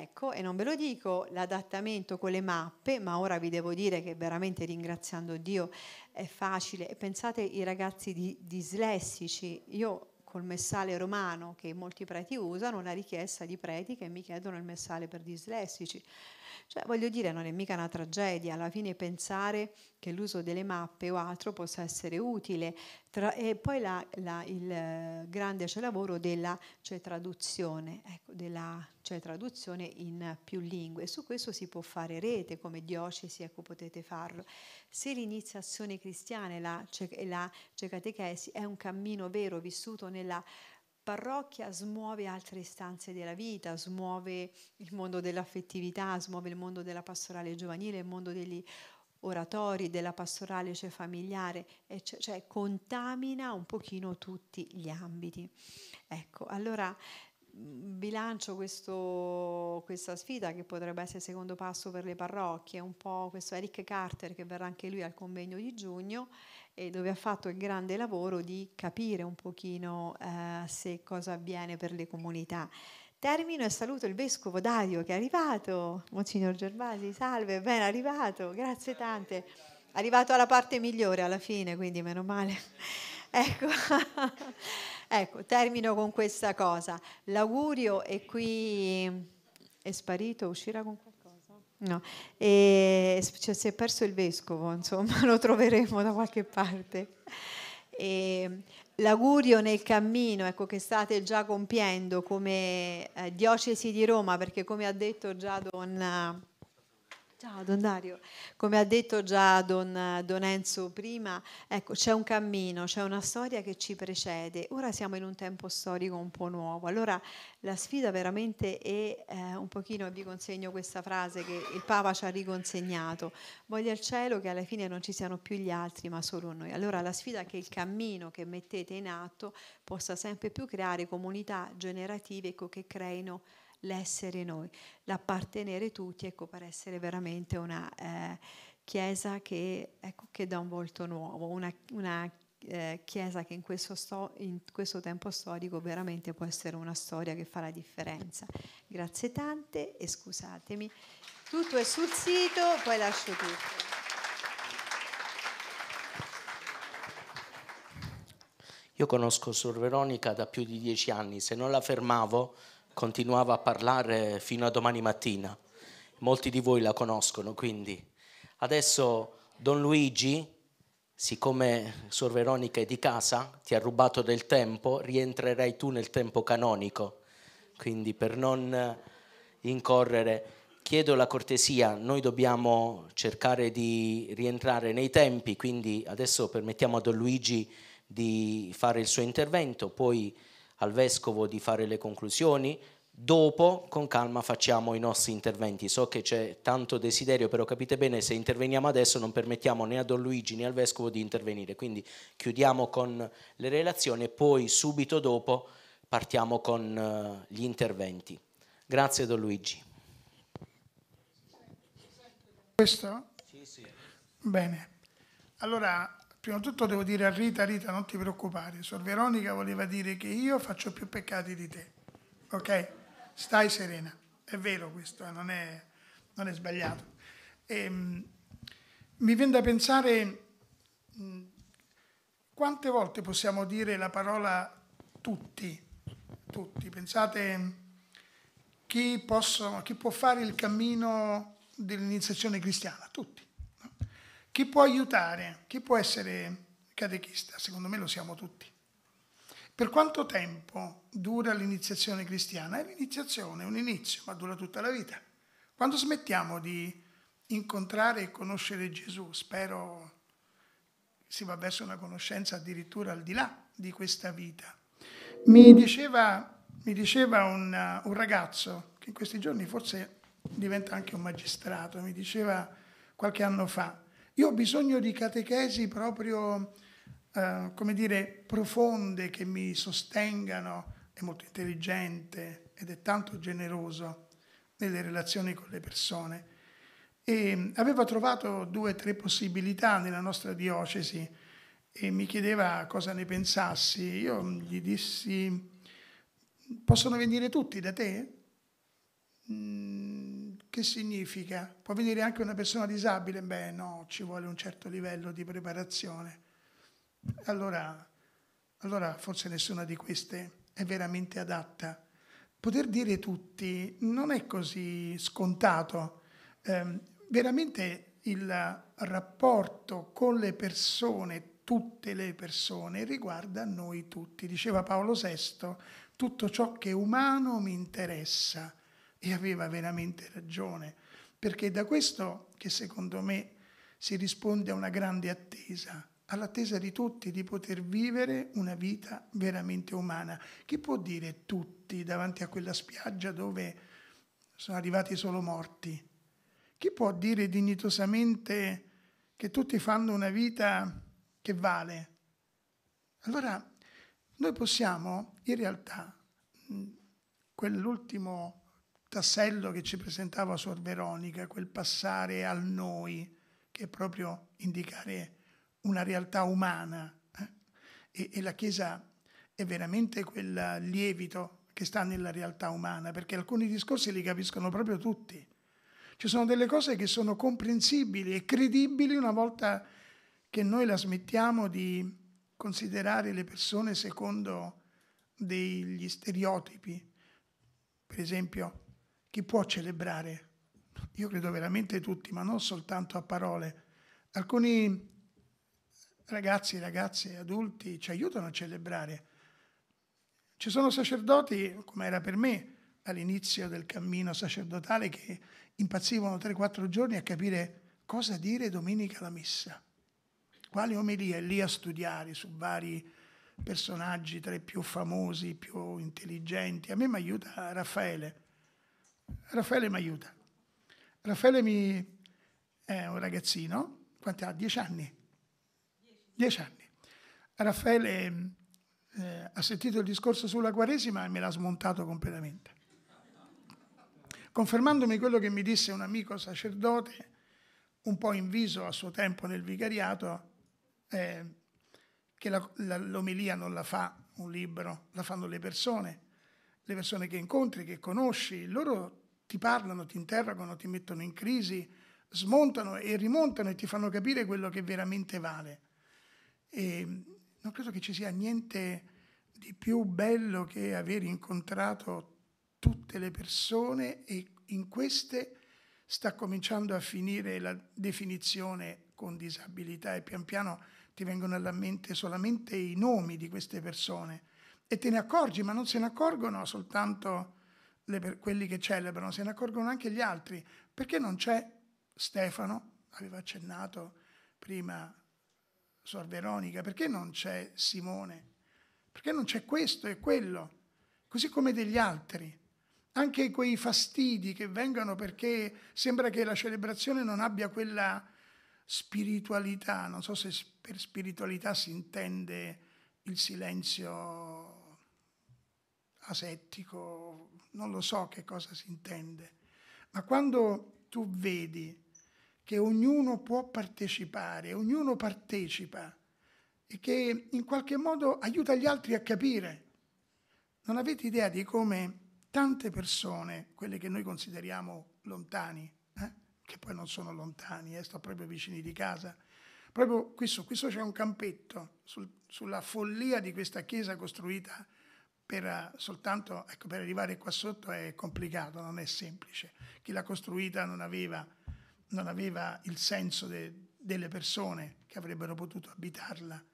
Ecco, e non ve lo dico l'adattamento con le mappe, ma ora vi devo dire che veramente ringraziando Dio è facile. E pensate i ragazzi di, dislessici, io col messale romano che molti preti usano, una richiesta di preti che mi chiedono il messale per dislessici. Cioè, voglio dire, non è mica una tragedia, alla fine pensare che l'uso delle mappe o altro possa essere utile. Tra, e poi la, la, il eh, grande c'è cioè lavoro della cioè, traduzione, ecco, della cioè, traduzione in più lingue. Su questo si può fare rete come diocesi, ecco, potete farlo. Se l'iniziazione cristiana e la, cioè, la cioè, catechesi è un cammino vero vissuto nella parrocchia smuove altre istanze della vita, smuove il mondo dell'affettività, smuove il mondo della pastorale giovanile, il mondo degli oratori, della pastorale cioè familiare, cioè, contamina un pochino tutti gli ambiti. Ecco, allora mm, bilancio questo, questa sfida che potrebbe essere il secondo passo per le parrocchie, un po' questo Eric Carter che verrà anche lui al convegno di giugno e dove ha fatto il grande lavoro di capire un pochino eh, se cosa avviene per le comunità. Termino e saluto il vescovo Dario che è arrivato, Monsignor Gervasi, salve, ben arrivato, grazie tante. Arrivato alla parte migliore alla fine, quindi meno male. ecco. ecco, termino con questa cosa. L'augurio è qui, è sparito, uscirà con qualcosa. No, e cioè, si è perso il vescovo, insomma, lo troveremo da qualche parte. E, l'augurio nel cammino ecco, che state già compiendo come eh, diocesi di Roma, perché come ha detto già Don Ciao Don Dario, come ha detto già Don, Don Enzo prima, ecco, c'è un cammino, c'è una storia che ci precede, ora siamo in un tempo storico un po' nuovo, allora la sfida veramente è eh, un pochino, e vi consegno questa frase che il Papa ci ha riconsegnato, voglia il cielo che alla fine non ci siano più gli altri ma solo noi, allora la sfida è che il cammino che mettete in atto possa sempre più creare comunità generative che creino l'essere noi, l'appartenere tutti, ecco, per essere veramente una eh, chiesa che, ecco, che, dà un volto nuovo, una, una eh, chiesa che in questo, sto, in questo, tempo storico veramente può essere una storia che fa la differenza. Grazie tante e scusatemi. Tutto è sul sito, poi lascio tutto. Io conosco Sor Veronica da più di dieci anni, se non la fermavo continuava a parlare fino a domani mattina. Molti di voi la conoscono, quindi adesso Don Luigi, siccome Sor Veronica è di casa, ti ha rubato del tempo, rientrerai tu nel tempo canonico. Quindi per non incorrere, chiedo la cortesia, noi dobbiamo cercare di rientrare nei tempi, quindi adesso permettiamo a Don Luigi di fare il suo intervento, poi al Vescovo di fare le conclusioni, dopo con calma facciamo i nostri interventi. So che c'è tanto desiderio, però capite bene, se interveniamo adesso non permettiamo né a Don Luigi né al Vescovo di intervenire, quindi chiudiamo con le relazioni e poi subito dopo partiamo con eh, gli interventi. Grazie Don Luigi. Questo? Sì, sì. Bene. Allora, Prima di tutto devo dire a Rita, Rita non ti preoccupare, Sor Veronica voleva dire che io faccio più peccati di te, ok? Stai serena, è vero questo, eh, non è, non è sbagliato. E, ehm, mi viene da pensare mm, quante volte possiamo dire la parola tutti, tutti. Pensate mm, chi, possono, chi può fare il cammino dell'iniziazione cristiana, tutti chi può aiutare? Chi può essere catechista? Secondo me lo siamo tutti. Per quanto tempo dura l'iniziazione cristiana? È l'iniziazione, è un inizio, ma dura tutta la vita. Quando smettiamo di incontrare e conoscere Gesù, spero si va verso una conoscenza addirittura al di là di questa vita. Mi diceva, mi diceva un, un ragazzo, che in questi giorni forse diventa anche un magistrato, mi diceva qualche anno fa, io ho bisogno di catechesi proprio, eh, come dire, profonde, che mi sostengano, è molto intelligente ed è tanto generoso nelle relazioni con le persone. E mm, aveva trovato due o tre possibilità nella nostra diocesi e mi chiedeva cosa ne pensassi. Io mm, gli dissi, mm, possono venire tutti da te? Mm che significa? Può venire anche una persona disabile? Beh no, ci vuole un certo livello di preparazione. Allora, allora forse nessuna di queste è veramente adatta. Poter dire tutti non è così scontato. Eh, veramente il rapporto con le persone, tutte le persone, riguarda noi tutti. Diceva Paolo VI, tutto ciò che è umano mi interessa e aveva veramente ragione, perché da questo che secondo me si risponde a una grande attesa, all'attesa di tutti di poter vivere una vita veramente umana. Chi può dire tutti davanti a quella spiaggia dove sono arrivati solo morti? Chi può dire dignitosamente che tutti fanno una vita che vale? Allora, noi possiamo in realtà, quell'ultimo tassello che ci presentava Suor Veronica, quel passare al noi, che è proprio indicare una realtà umana. Eh? E, e la Chiesa è veramente quel lievito che sta nella realtà umana, perché alcuni discorsi li capiscono proprio tutti. Ci sono delle cose che sono comprensibili e credibili una volta che noi la smettiamo di considerare le persone secondo degli stereotipi. Per esempio, chi può celebrare? Io credo veramente tutti, ma non soltanto a parole. Alcuni ragazzi, ragazze, adulti ci aiutano a celebrare. Ci sono sacerdoti, come era per me all'inizio del cammino sacerdotale, che impazzivano 3-4 giorni a capire cosa dire domenica la messa, quali omelie, lì a studiare su vari personaggi tra i più famosi, i più intelligenti. A me mi aiuta Raffaele, Raffaele mi aiuta. Raffaele mi, è un ragazzino, quanti ha? Dieci anni? Dieci anni. Raffaele eh, ha sentito il discorso sulla Quaresima e me l'ha smontato completamente. Confermandomi quello che mi disse un amico sacerdote, un po' inviso a suo tempo nel vicariato, eh, che la, la, l'omilia non la fa un libro, la fanno le persone, le persone che incontri, che conosci, loro ti parlano, ti interrogano, ti mettono in crisi, smontano e rimontano e ti fanno capire quello che veramente vale. E non credo che ci sia niente di più bello che aver incontrato tutte le persone e in queste sta cominciando a finire la definizione con disabilità e pian piano ti vengono alla mente solamente i nomi di queste persone e te ne accorgi, ma non se ne accorgono soltanto le, quelli che celebrano, se ne accorgono anche gli altri. Perché non c'è Stefano, aveva accennato prima Sor Veronica, perché non c'è Simone? Perché non c'è questo e quello? Così come degli altri. Anche quei fastidi che vengono perché sembra che la celebrazione non abbia quella spiritualità, non so se per spiritualità si intende il silenzio asettico, non lo so che cosa si intende, ma quando tu vedi che ognuno può partecipare, ognuno partecipa e che in qualche modo aiuta gli altri a capire, non avete idea di come tante persone, quelle che noi consideriamo lontani, eh? che poi non sono lontani, eh? sto proprio vicini di casa, proprio qui su questo c'è un campetto sul, sulla follia di questa chiesa costruita per, eh, soltanto, ecco, per arrivare qua sotto è complicato, non è semplice. Chi l'ha costruita non aveva, non aveva il senso de, delle persone che avrebbero potuto abitarla.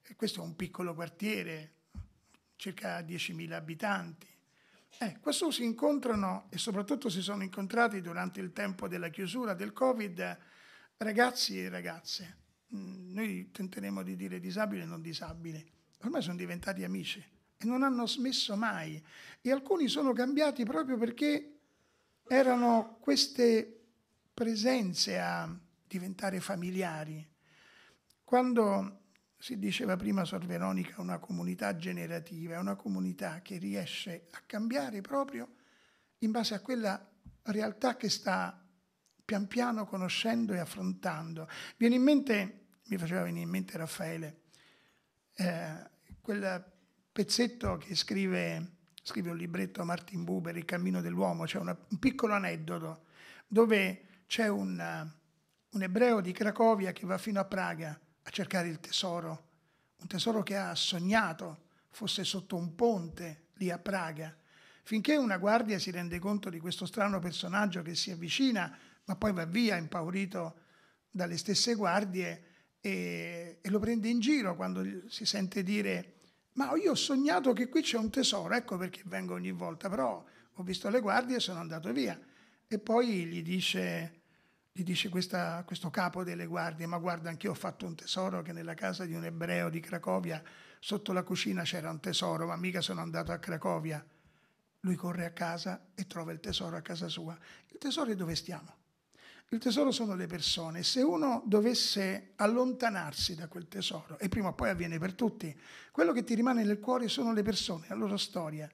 E questo è un piccolo quartiere, circa 10.000 abitanti. Eh, qua su si incontrano e soprattutto si sono incontrati durante il tempo della chiusura del Covid ragazzi e ragazze. Mm, noi tenteremo di dire disabili e non disabili. Ormai sono diventati amici non hanno smesso mai e alcuni sono cambiati proprio perché erano queste presenze a diventare familiari. Quando si diceva prima Sor Veronica una comunità generativa, è una comunità che riesce a cambiare proprio in base a quella realtà che sta pian piano conoscendo e affrontando. Viene in mente, mi faceva venire in mente Raffaele, eh, quella pezzetto che scrive, scrive un libretto a Martin Buber, Il cammino dell'uomo, c'è cioè un piccolo aneddoto dove c'è un, un ebreo di Cracovia che va fino a Praga a cercare il tesoro, un tesoro che ha sognato fosse sotto un ponte lì a Praga, finché una guardia si rende conto di questo strano personaggio che si avvicina ma poi va via impaurito dalle stesse guardie e, e lo prende in giro quando si sente dire ma io ho sognato che qui c'è un tesoro, ecco perché vengo ogni volta, però ho visto le guardie e sono andato via. E poi gli dice, gli dice questa, questo capo delle guardie, ma guarda, anch'io ho fatto un tesoro che nella casa di un ebreo di Cracovia, sotto la cucina c'era un tesoro, ma mica sono andato a Cracovia. Lui corre a casa e trova il tesoro a casa sua. Il tesoro è dove stiamo? Il tesoro sono le persone. Se uno dovesse allontanarsi da quel tesoro, e prima o poi avviene per tutti, quello che ti rimane nel cuore sono le persone, la loro storia.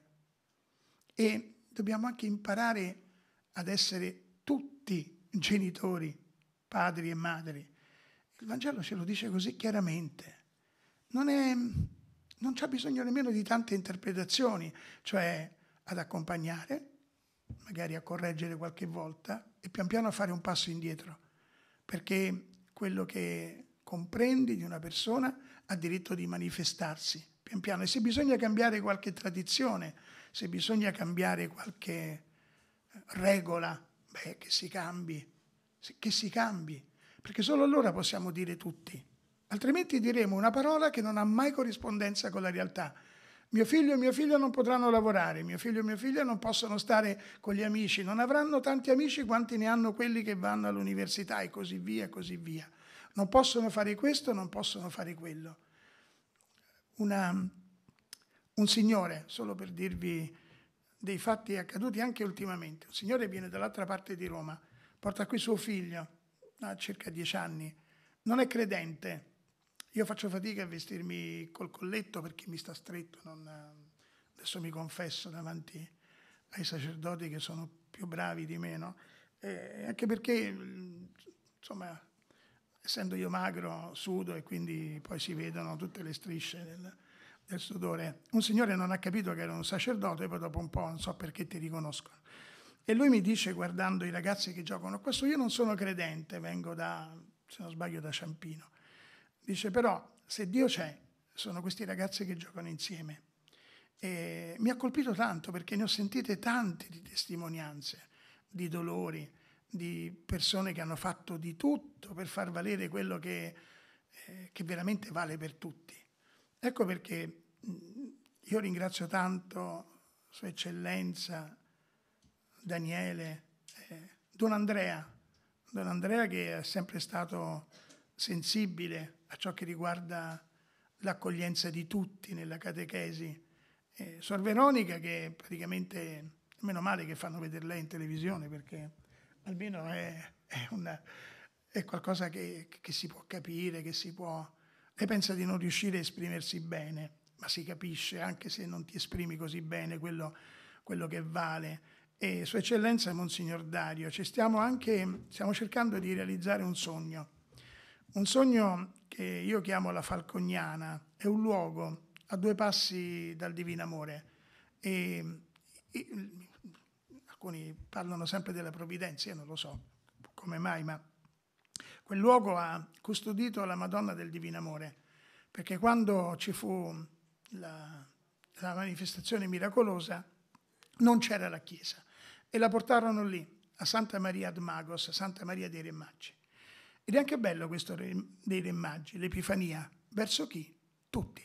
E dobbiamo anche imparare ad essere tutti genitori, padri e madri. Il Vangelo ce lo dice così chiaramente. Non, è, non c'è bisogno nemmeno di tante interpretazioni, cioè ad accompagnare, magari a correggere qualche volta, e pian piano fare un passo indietro, perché quello che comprendi di una persona ha diritto di manifestarsi pian piano e se bisogna cambiare qualche tradizione, se bisogna cambiare qualche eh, regola, beh, che si cambi, che si cambi, perché solo allora possiamo dire tutti, altrimenti diremo una parola che non ha mai corrispondenza con la realtà mio figlio e mio figlio non potranno lavorare, mio figlio e mio figlio non possono stare con gli amici, non avranno tanti amici quanti ne hanno quelli che vanno all'università e così via, così via. Non possono fare questo, non possono fare quello. Una, un signore, solo per dirvi dei fatti accaduti anche ultimamente, un signore viene dall'altra parte di Roma, porta qui suo figlio, ha circa dieci anni, non è credente, io faccio fatica a vestirmi col colletto perché mi sta stretto, non, eh, adesso mi confesso davanti ai sacerdoti che sono più bravi di me, no? E eh, anche perché, mm, insomma, essendo io magro, sudo e quindi poi si vedono tutte le strisce del, del sudore. Un signore non ha capito che era un sacerdote, e poi dopo un po' non so perché ti riconoscono. E lui mi dice, guardando i ragazzi che giocano a questo, io non sono credente, vengo da, se non sbaglio, da Ciampino. Dice però, se Dio c'è, sono questi ragazzi che giocano insieme. E mi ha colpito tanto perché ne ho sentite tante di testimonianze, di dolori, di persone che hanno fatto di tutto per far valere quello che, eh, che veramente vale per tutti. Ecco perché mm, io ringrazio tanto Sua Eccellenza, Daniele, eh, Don Andrea, Don Andrea che è sempre stato sensibile a ciò che riguarda l'accoglienza di tutti nella catechesi. Eh, Sor Veronica che praticamente, meno male che fanno vedere lei in televisione perché almeno è, è, una, è qualcosa che, che, si può capire, che si può... Lei pensa di non riuscire a esprimersi bene, ma si capisce anche se non ti esprimi così bene quello, quello che vale. E Sua Eccellenza Monsignor Dario, ci stiamo anche, stiamo cercando di realizzare un sogno un sogno che io chiamo la Falcognana è un luogo a due passi dal Divino Amore e, e, alcuni parlano sempre della provvidenza, io non lo so come mai, ma quel luogo ha custodito la Madonna del Divino Amore, perché quando ci fu la, la manifestazione miracolosa non c'era la chiesa e la portarono lì, a Santa Maria ad Magos, a Santa Maria dei Remaggi. Ed è anche bello questo dei remmaggi, l'epifania. Verso chi? Tutti.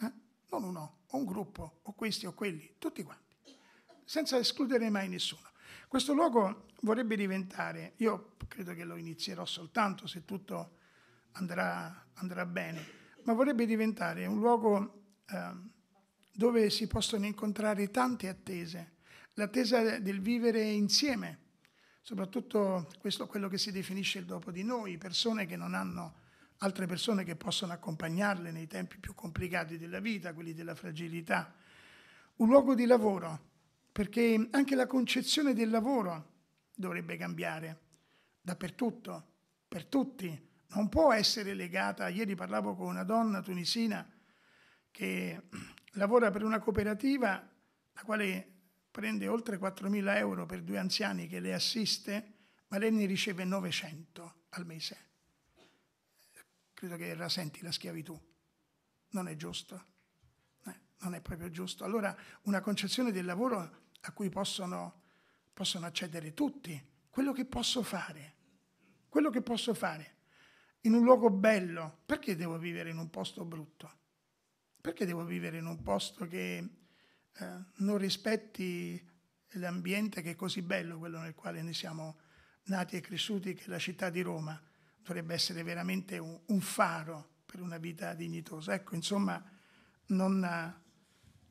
Eh? Non uno, o un gruppo, o questi o quelli, tutti quanti. Senza escludere mai nessuno. Questo luogo vorrebbe diventare, io credo che lo inizierò soltanto se tutto andrà, andrà bene, ma vorrebbe diventare un luogo eh, dove si possono incontrare tante attese, l'attesa del vivere insieme, soprattutto questo, quello che si definisce il dopo di noi, persone che non hanno altre persone che possono accompagnarle nei tempi più complicati della vita, quelli della fragilità. Un luogo di lavoro, perché anche la concezione del lavoro dovrebbe cambiare dappertutto, per tutti. Non può essere legata, ieri parlavo con una donna tunisina che lavora per una cooperativa la quale prende oltre 4.000 euro per due anziani che le assiste, ma lei ne riceve 900 al mese. Credo che rasenti la schiavitù. Non è giusto. Eh, non è proprio giusto. Allora una concezione del lavoro a cui possono, possono accedere tutti, quello che posso fare, quello che posso fare in un luogo bello, perché devo vivere in un posto brutto? Perché devo vivere in un posto che eh, non rispetti l'ambiente che è così bello, quello nel quale noi siamo nati e cresciuti, che è la città di Roma dovrebbe essere veramente un, un faro per una vita dignitosa. Ecco, insomma, non,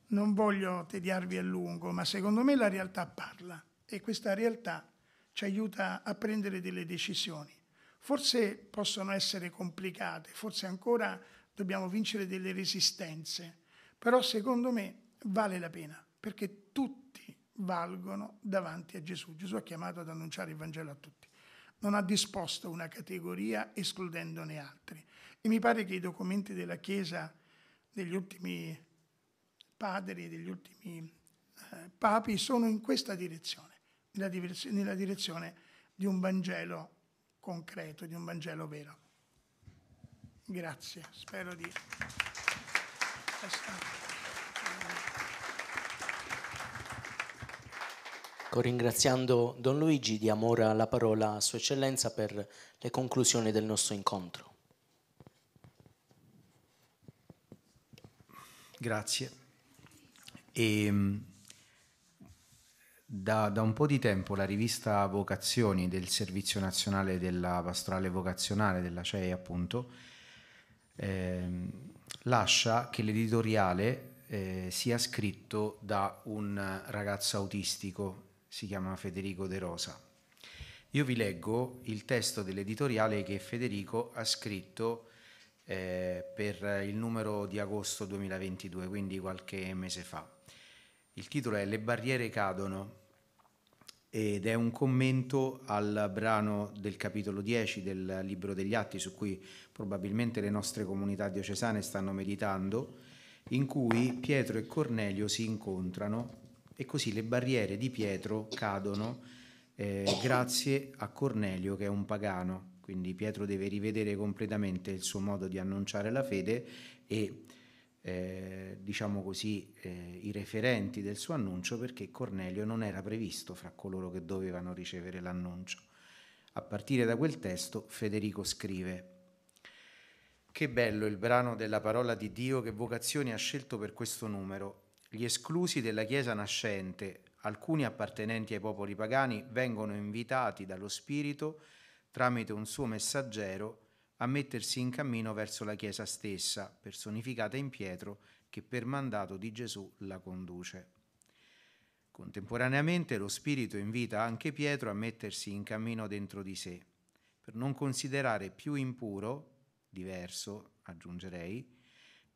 non voglio tediarvi a lungo, ma secondo me la realtà parla e questa realtà ci aiuta a prendere delle decisioni. Forse possono essere complicate, forse ancora dobbiamo vincere delle resistenze, però secondo me vale la pena, perché tutti valgono davanti a Gesù. Gesù ha chiamato ad annunciare il Vangelo a tutti. Non ha disposto una categoria escludendone altri. E mi pare che i documenti della Chiesa degli ultimi padri, degli ultimi eh, papi, sono in questa direzione, nella, diversi- nella direzione di un Vangelo concreto, di un Vangelo vero. Grazie, spero di essere Ecco, ringraziando Don Luigi diamo ora la parola a Sua Eccellenza per le conclusioni del nostro incontro. Grazie. E, ehm, da, da, un po' di tempo la rivista Vocazioni del Servizio Nazionale della Pastorale Vocazionale della CEI appunto eh, lascia che l'editoriale eh, sia scritto da un ragazzo autistico si chiama Federico De Rosa. Io vi leggo il testo dell'editoriale che Federico ha scritto eh, per il numero di agosto 2022, quindi qualche mese fa. Il titolo è Le barriere cadono ed è un commento al brano del capitolo 10 del Libro degli Atti su cui probabilmente le nostre comunità diocesane stanno meditando, in cui Pietro e Cornelio si incontrano e così le barriere di Pietro cadono eh, grazie a Cornelio che è un pagano. Quindi Pietro deve rivedere completamente il suo modo di annunciare la fede e eh, diciamo così, eh, i referenti del suo annuncio perché Cornelio non era previsto fra coloro che dovevano ricevere l'annuncio. A partire da quel testo Federico scrive Che bello il brano della parola di Dio che Vocazioni ha scelto per questo numero. Gli esclusi della Chiesa nascente, alcuni appartenenti ai popoli pagani, vengono invitati dallo Spirito, tramite un suo messaggero, a mettersi in cammino verso la Chiesa stessa, personificata in Pietro, che per mandato di Gesù la conduce. Contemporaneamente lo Spirito invita anche Pietro a mettersi in cammino dentro di sé, per non considerare più impuro, diverso, aggiungerei,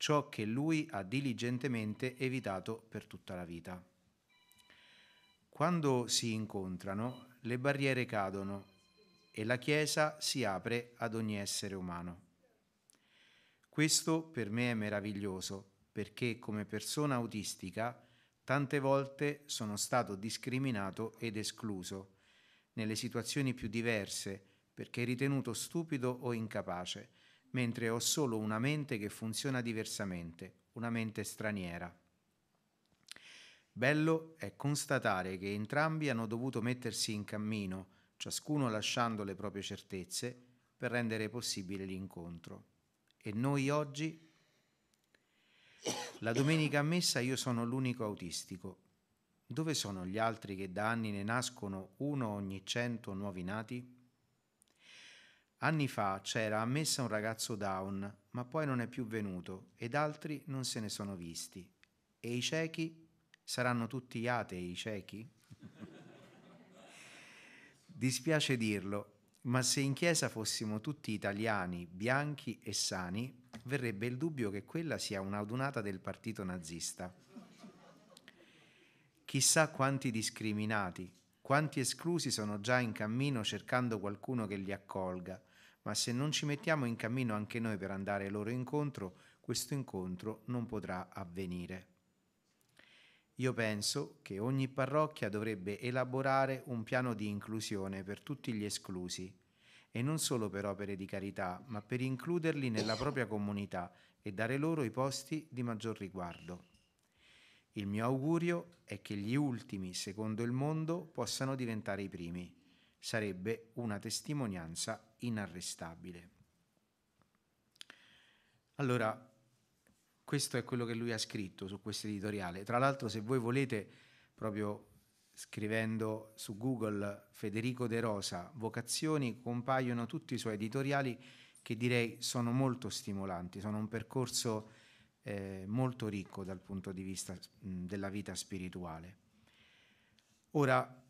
ciò che lui ha diligentemente evitato per tutta la vita. Quando si incontrano, le barriere cadono e la Chiesa si apre ad ogni essere umano. Questo per me è meraviglioso perché come persona autistica tante volte sono stato discriminato ed escluso nelle situazioni più diverse perché ritenuto stupido o incapace mentre ho solo una mente che funziona diversamente, una mente straniera. Bello è constatare che entrambi hanno dovuto mettersi in cammino, ciascuno lasciando le proprie certezze, per rendere possibile l'incontro. E noi oggi? La domenica a messa io sono l'unico autistico. Dove sono gli altri che da anni ne nascono uno ogni cento nuovi nati? Anni fa c'era ammessa un ragazzo down, ma poi non è più venuto ed altri non se ne sono visti. E i ciechi? Saranno tutti atei i ciechi? Dispiace dirlo, ma se in chiesa fossimo tutti italiani, bianchi e sani, verrebbe il dubbio che quella sia un'adunata del partito nazista. Chissà quanti discriminati, quanti esclusi sono già in cammino cercando qualcuno che li accolga ma se non ci mettiamo in cammino anche noi per andare loro incontro, questo incontro non potrà avvenire. Io penso che ogni parrocchia dovrebbe elaborare un piano di inclusione per tutti gli esclusi, e non solo per opere di carità, ma per includerli nella propria comunità e dare loro i posti di maggior riguardo. Il mio augurio è che gli ultimi, secondo il mondo, possano diventare i primi sarebbe una testimonianza inarrestabile. Allora, questo è quello che lui ha scritto su questo editoriale. Tra l'altro, se voi volete, proprio scrivendo su Google Federico De Rosa, vocazioni, compaiono tutti i suoi editoriali che direi sono molto stimolanti, sono un percorso eh, molto ricco dal punto di vista mh, della vita spirituale. Ora,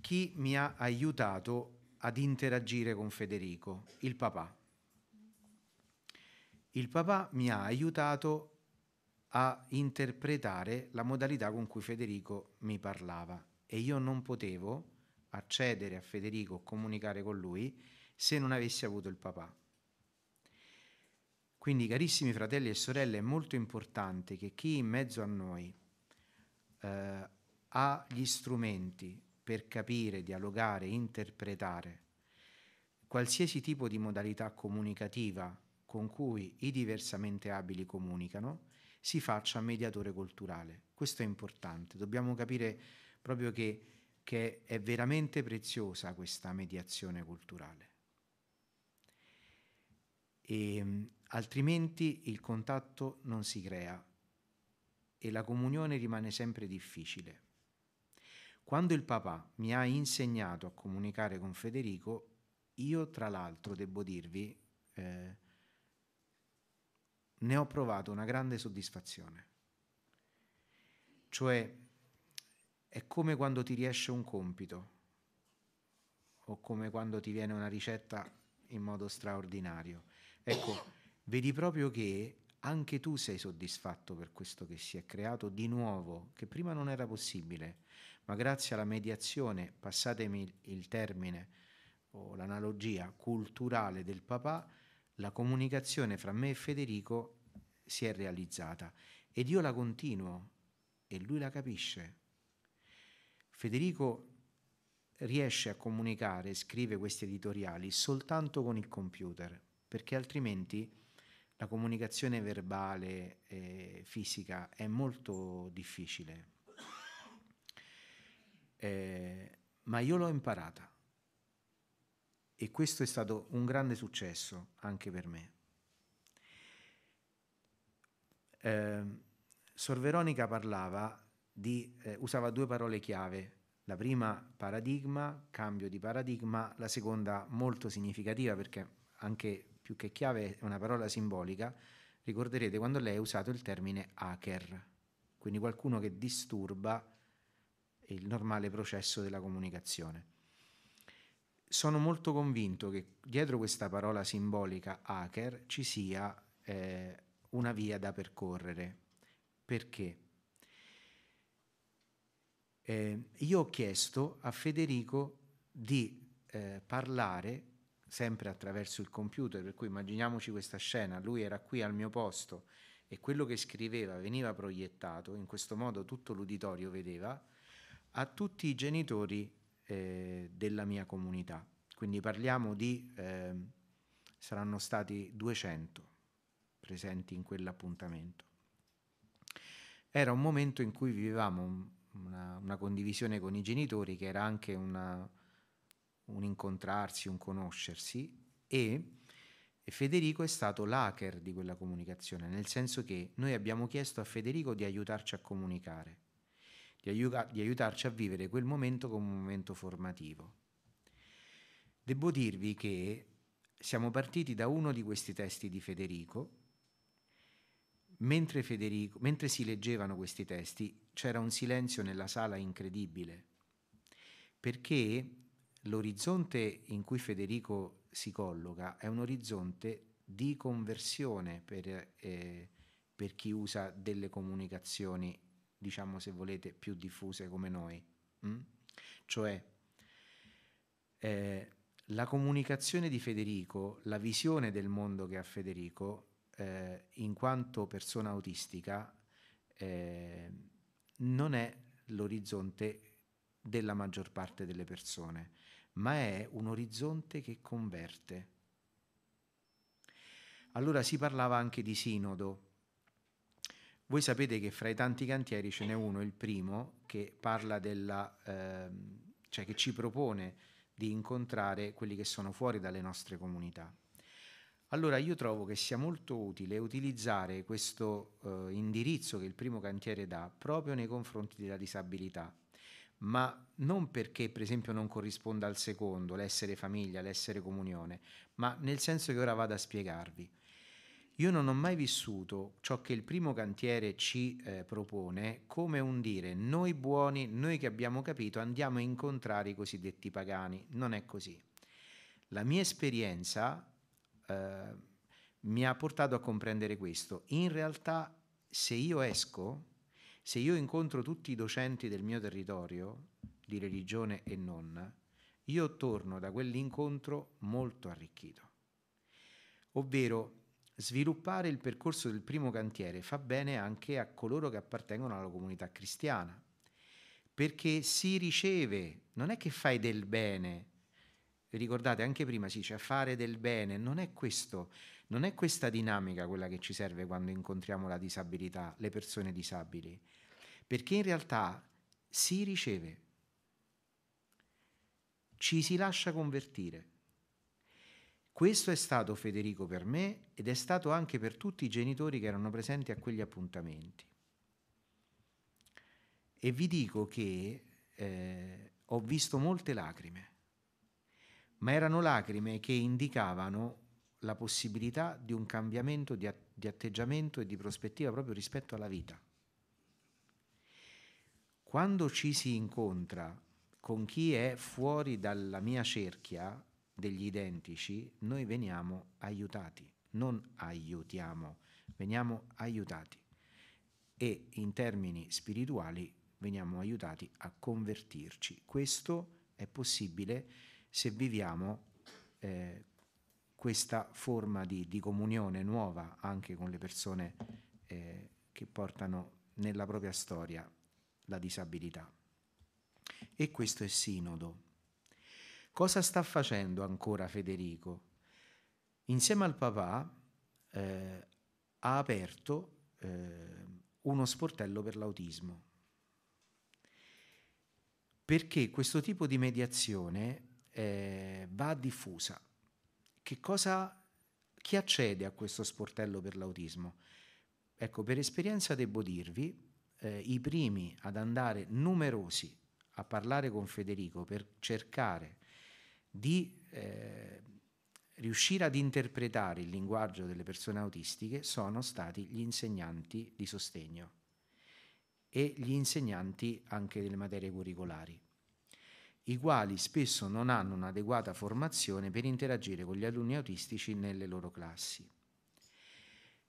chi mi ha aiutato ad interagire con Federico, il papà. Il papà mi ha aiutato a interpretare la modalità con cui Federico mi parlava e io non potevo accedere a Federico, comunicare con lui, se non avessi avuto il papà. Quindi, carissimi fratelli e sorelle, è molto importante che chi in mezzo a noi eh, ha gli strumenti, per capire, dialogare, interpretare qualsiasi tipo di modalità comunicativa con cui i diversamente abili comunicano si faccia mediatore culturale. Questo è importante, dobbiamo capire proprio che, che è veramente preziosa questa mediazione culturale. E, ehm, altrimenti il contatto non si crea e la comunione rimane sempre difficile. Quando il papà mi ha insegnato a comunicare con Federico, io tra l'altro devo dirvi, eh, ne ho provato una grande soddisfazione. Cioè, è come quando ti riesce un compito o come quando ti viene una ricetta in modo straordinario. Ecco, vedi proprio che anche tu sei soddisfatto per questo che si è creato di nuovo, che prima non era possibile ma grazie alla mediazione, passatemi il termine o l'analogia culturale del papà, la comunicazione fra me e Federico si è realizzata ed io la continuo e lui la capisce. Federico riesce a comunicare, scrive questi editoriali soltanto con il computer, perché altrimenti la comunicazione verbale e fisica è molto difficile eh, ma io l'ho imparata e questo è stato un grande successo anche per me. Eh, Sor Veronica parlava di, eh, usava due parole chiave, la prima paradigma, cambio di paradigma, la seconda molto significativa perché anche più che chiave è una parola simbolica, ricorderete quando lei ha usato il termine hacker, quindi qualcuno che disturba il normale processo della comunicazione. Sono molto convinto che dietro questa parola simbolica hacker ci sia eh, una via da percorrere. Perché? Eh, io ho chiesto a Federico di eh, parlare sempre attraverso il computer, per cui immaginiamoci questa scena, lui era qui al mio posto e quello che scriveva veniva proiettato, in questo modo tutto l'uditorio vedeva, a tutti i genitori eh, della mia comunità. Quindi parliamo di, eh, saranno stati 200 presenti in quell'appuntamento. Era un momento in cui vivevamo una, una condivisione con i genitori che era anche una, un incontrarsi, un conoscersi e Federico è stato l'hacker di quella comunicazione, nel senso che noi abbiamo chiesto a Federico di aiutarci a comunicare di, aiuta, di aiutarci a vivere quel momento come un momento formativo. Devo dirvi che siamo partiti da uno di questi testi di Federico. Mentre, Federico, mentre si leggevano questi testi c'era un silenzio nella sala incredibile, perché l'orizzonte in cui Federico si colloca è un orizzonte di conversione per, eh, per chi usa delle comunicazioni diciamo se volete, più diffuse come noi. Mm? Cioè, eh, la comunicazione di Federico, la visione del mondo che ha Federico, eh, in quanto persona autistica, eh, non è l'orizzonte della maggior parte delle persone, ma è un orizzonte che converte. Allora si parlava anche di sinodo, voi sapete che fra i tanti cantieri ce n'è uno, il primo, che parla della, ehm, cioè che ci propone di incontrare quelli che sono fuori dalle nostre comunità. Allora io trovo che sia molto utile utilizzare questo eh, indirizzo che il primo cantiere dà proprio nei confronti della disabilità, ma non perché per esempio non corrisponda al secondo, l'essere famiglia, l'essere comunione, ma nel senso che ora vado a spiegarvi. Io non ho mai vissuto ciò che il primo cantiere ci eh, propone come un dire noi buoni, noi che abbiamo capito, andiamo a incontrare i cosiddetti pagani. Non è così. La mia esperienza eh, mi ha portato a comprendere questo. In realtà se io esco, se io incontro tutti i docenti del mio territorio, di religione e non, io torno da quell'incontro molto arricchito. Ovvero Sviluppare il percorso del primo cantiere fa bene anche a coloro che appartengono alla comunità cristiana, perché si riceve, non è che fai del bene. Ricordate, anche prima si cioè dice fare del bene, non è questo, non è questa dinamica quella che ci serve quando incontriamo la disabilità, le persone disabili, perché in realtà si riceve, ci si lascia convertire. Questo è stato Federico per me ed è stato anche per tutti i genitori che erano presenti a quegli appuntamenti. E vi dico che eh, ho visto molte lacrime, ma erano lacrime che indicavano la possibilità di un cambiamento di, at- di atteggiamento e di prospettiva proprio rispetto alla vita. Quando ci si incontra con chi è fuori dalla mia cerchia, degli identici, noi veniamo aiutati, non aiutiamo, veniamo aiutati e in termini spirituali veniamo aiutati a convertirci. Questo è possibile se viviamo eh, questa forma di, di, comunione nuova anche con le persone eh, che portano nella propria storia la disabilità. E questo è sinodo. Cosa sta facendo ancora Federico? Insieme al papà eh, ha aperto eh, uno sportello per l'autismo. Perché questo tipo di mediazione eh, va diffusa. Cosa, chi accede a questo sportello per l'autismo? Ecco, per esperienza devo dirvi, eh, i primi ad andare numerosi a parlare con Federico per cercare di eh, riuscire ad interpretare il linguaggio delle persone autistiche sono stati gli insegnanti di sostegno e gli insegnanti anche delle materie curricolari, i quali spesso non hanno un'adeguata formazione per interagire con gli alunni autistici nelle loro classi.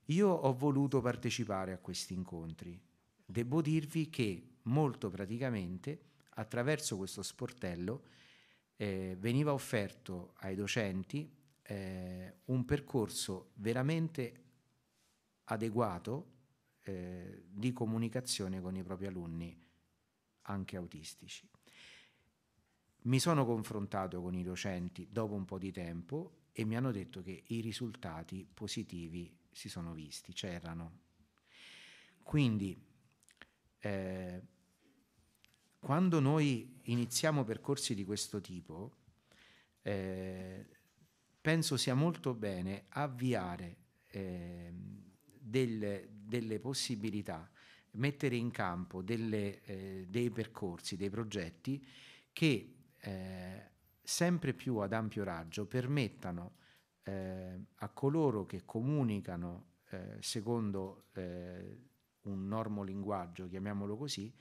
Io ho voluto partecipare a questi incontri. Devo dirvi che molto praticamente attraverso questo sportello eh, veniva offerto ai docenti eh, un percorso veramente adeguato eh, di comunicazione con i propri alunni, anche autistici. Mi sono confrontato con i docenti dopo un po' di tempo e mi hanno detto che i risultati positivi si sono visti, c'erano. Quindi eh, quando noi iniziamo percorsi di questo tipo, eh, penso sia molto bene avviare eh, delle, delle, possibilità, mettere in campo delle, eh, dei percorsi, dei progetti che eh, sempre più ad ampio raggio permettano eh, a coloro che comunicano eh, secondo un normo linguaggio, chiamiamolo così,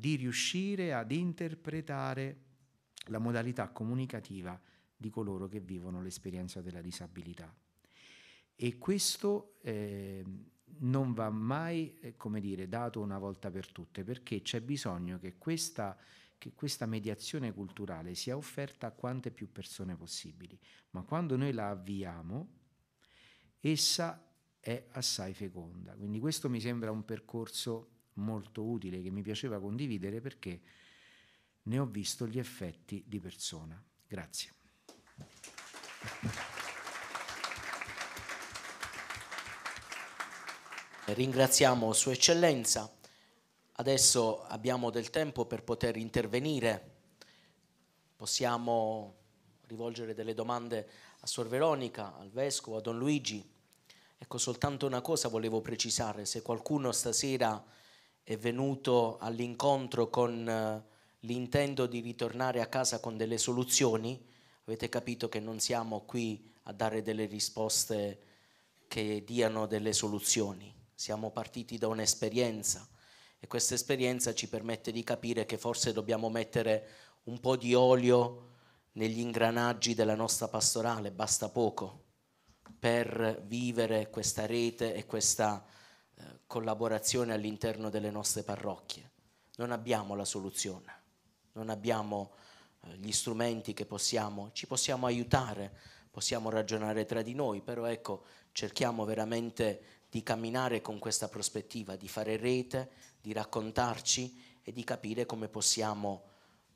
di riuscire ad interpretare la modalità comunicativa di coloro che vivono l'esperienza della disabilità. E questo eh, non va mai, eh, come dire, dato una volta per tutte, perché c'è bisogno che questa, che questa mediazione culturale sia offerta a quante più persone possibili, ma quando noi la avviamo, essa è assai feconda. Quindi questo mi sembra un percorso molto utile che mi piaceva condividere perché ne ho visto gli effetti di persona. Grazie. Ringraziamo Sua Eccellenza. Adesso abbiamo del tempo per poter intervenire. Possiamo rivolgere delle domande a Sor Veronica, al Vescovo, a Don Luigi. Ecco, soltanto una cosa volevo precisare, se qualcuno stasera è venuto all'incontro con eh, l'intento di ritornare a casa con delle soluzioni, avete capito che non siamo qui a dare delle risposte che diano delle soluzioni, siamo partiti da un'esperienza e questa esperienza ci permette di capire che forse dobbiamo mettere un po' di olio negli ingranaggi della nostra pastorale, basta poco per vivere questa rete e questa eh, collaborazione all'interno delle nostre parrocchie. Non abbiamo la soluzione, non abbiamo eh, gli strumenti che possiamo, ci possiamo aiutare, possiamo ragionare tra di noi, però ecco, cerchiamo veramente di camminare con questa prospettiva, di fare rete, di raccontarci e di capire come possiamo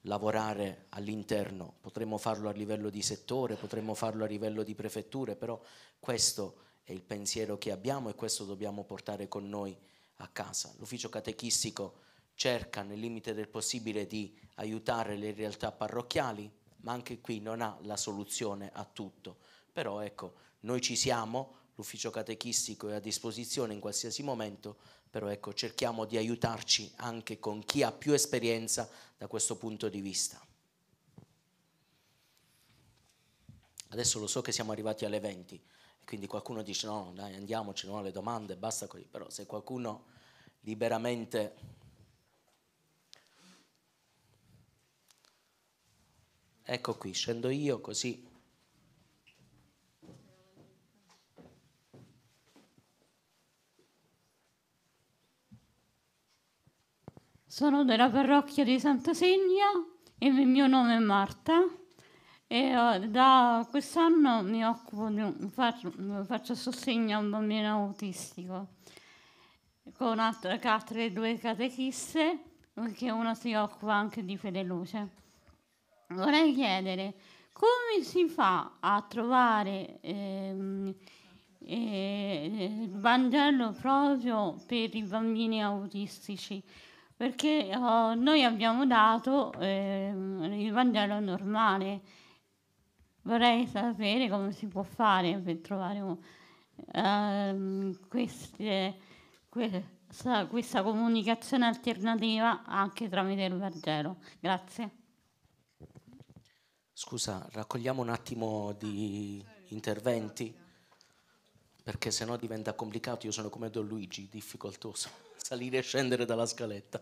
lavorare all'interno. Potremmo farlo a livello di settore, potremmo farlo a livello di prefetture, però questo è il pensiero che abbiamo e questo dobbiamo portare con noi a casa. L'ufficio catechistico cerca nel limite del possibile di aiutare le realtà parrocchiali, ma anche qui non ha la soluzione a tutto. Però ecco, noi ci siamo, l'ufficio catechistico è a disposizione in qualsiasi momento, però ecco, cerchiamo di aiutarci anche con chi ha più esperienza da questo punto di vista. Adesso lo so che siamo arrivati alle 20, quindi qualcuno dice no, dai andiamoci, non ho le domande, basta così, però se qualcuno liberamente Ecco qui, scendo io così. Sono della parrocchia di Santa Segna e il mio nome è Marta. E eh, da quest'anno mi occupo di un, faccio, faccio sostegno a un bambino autistico con altre cattedre, due catechiste, che uno si occupa anche di fede luce. Vorrei chiedere come si fa a trovare ehm, eh, il Vangelo proprio per i bambini autistici? Perché oh, noi abbiamo dato ehm, il Vangelo normale Vorrei sapere come si può fare per trovare un, ehm, queste, questa, questa comunicazione alternativa anche tramite il Vangelo. Grazie. Scusa, raccogliamo un attimo di interventi perché sennò diventa complicato. Io sono come Don Luigi, difficoltoso salire e scendere dalla scaletta.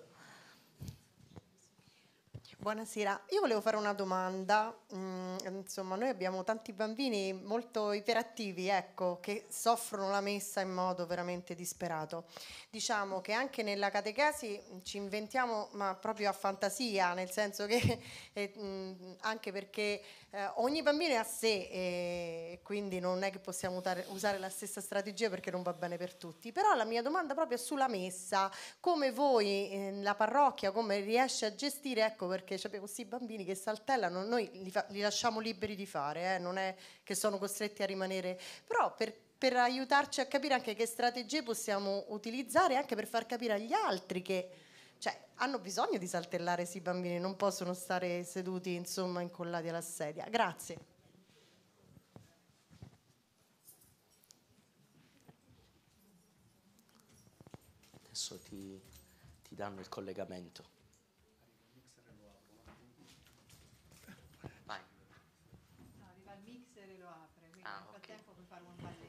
Buonasera, io volevo fare una domanda, mm, insomma noi abbiamo tanti bambini molto iperattivi, ecco, che soffrono la messa in modo veramente disperato. Diciamo che anche nella catechesi ci inventiamo, ma proprio a fantasia, nel senso che eh, mh, mm, anche perché eh, ogni bambino è a sé e quindi non è che possiamo utare, usare la stessa strategia perché non va bene per tutti, però la mia domanda proprio è sulla messa, come voi eh, la parrocchia, come riesce a gestire, ecco perché perché abbiamo questi bambini che saltellano, noi li, fa, li lasciamo liberi di fare, eh, non è che sono costretti a rimanere, però per, per aiutarci a capire anche che strategie possiamo utilizzare, anche per far capire agli altri che cioè, hanno bisogno di saltellare questi bambini, non possono stare seduti insomma incollati alla sedia. Grazie. adesso ti, ti, danno il collegamento.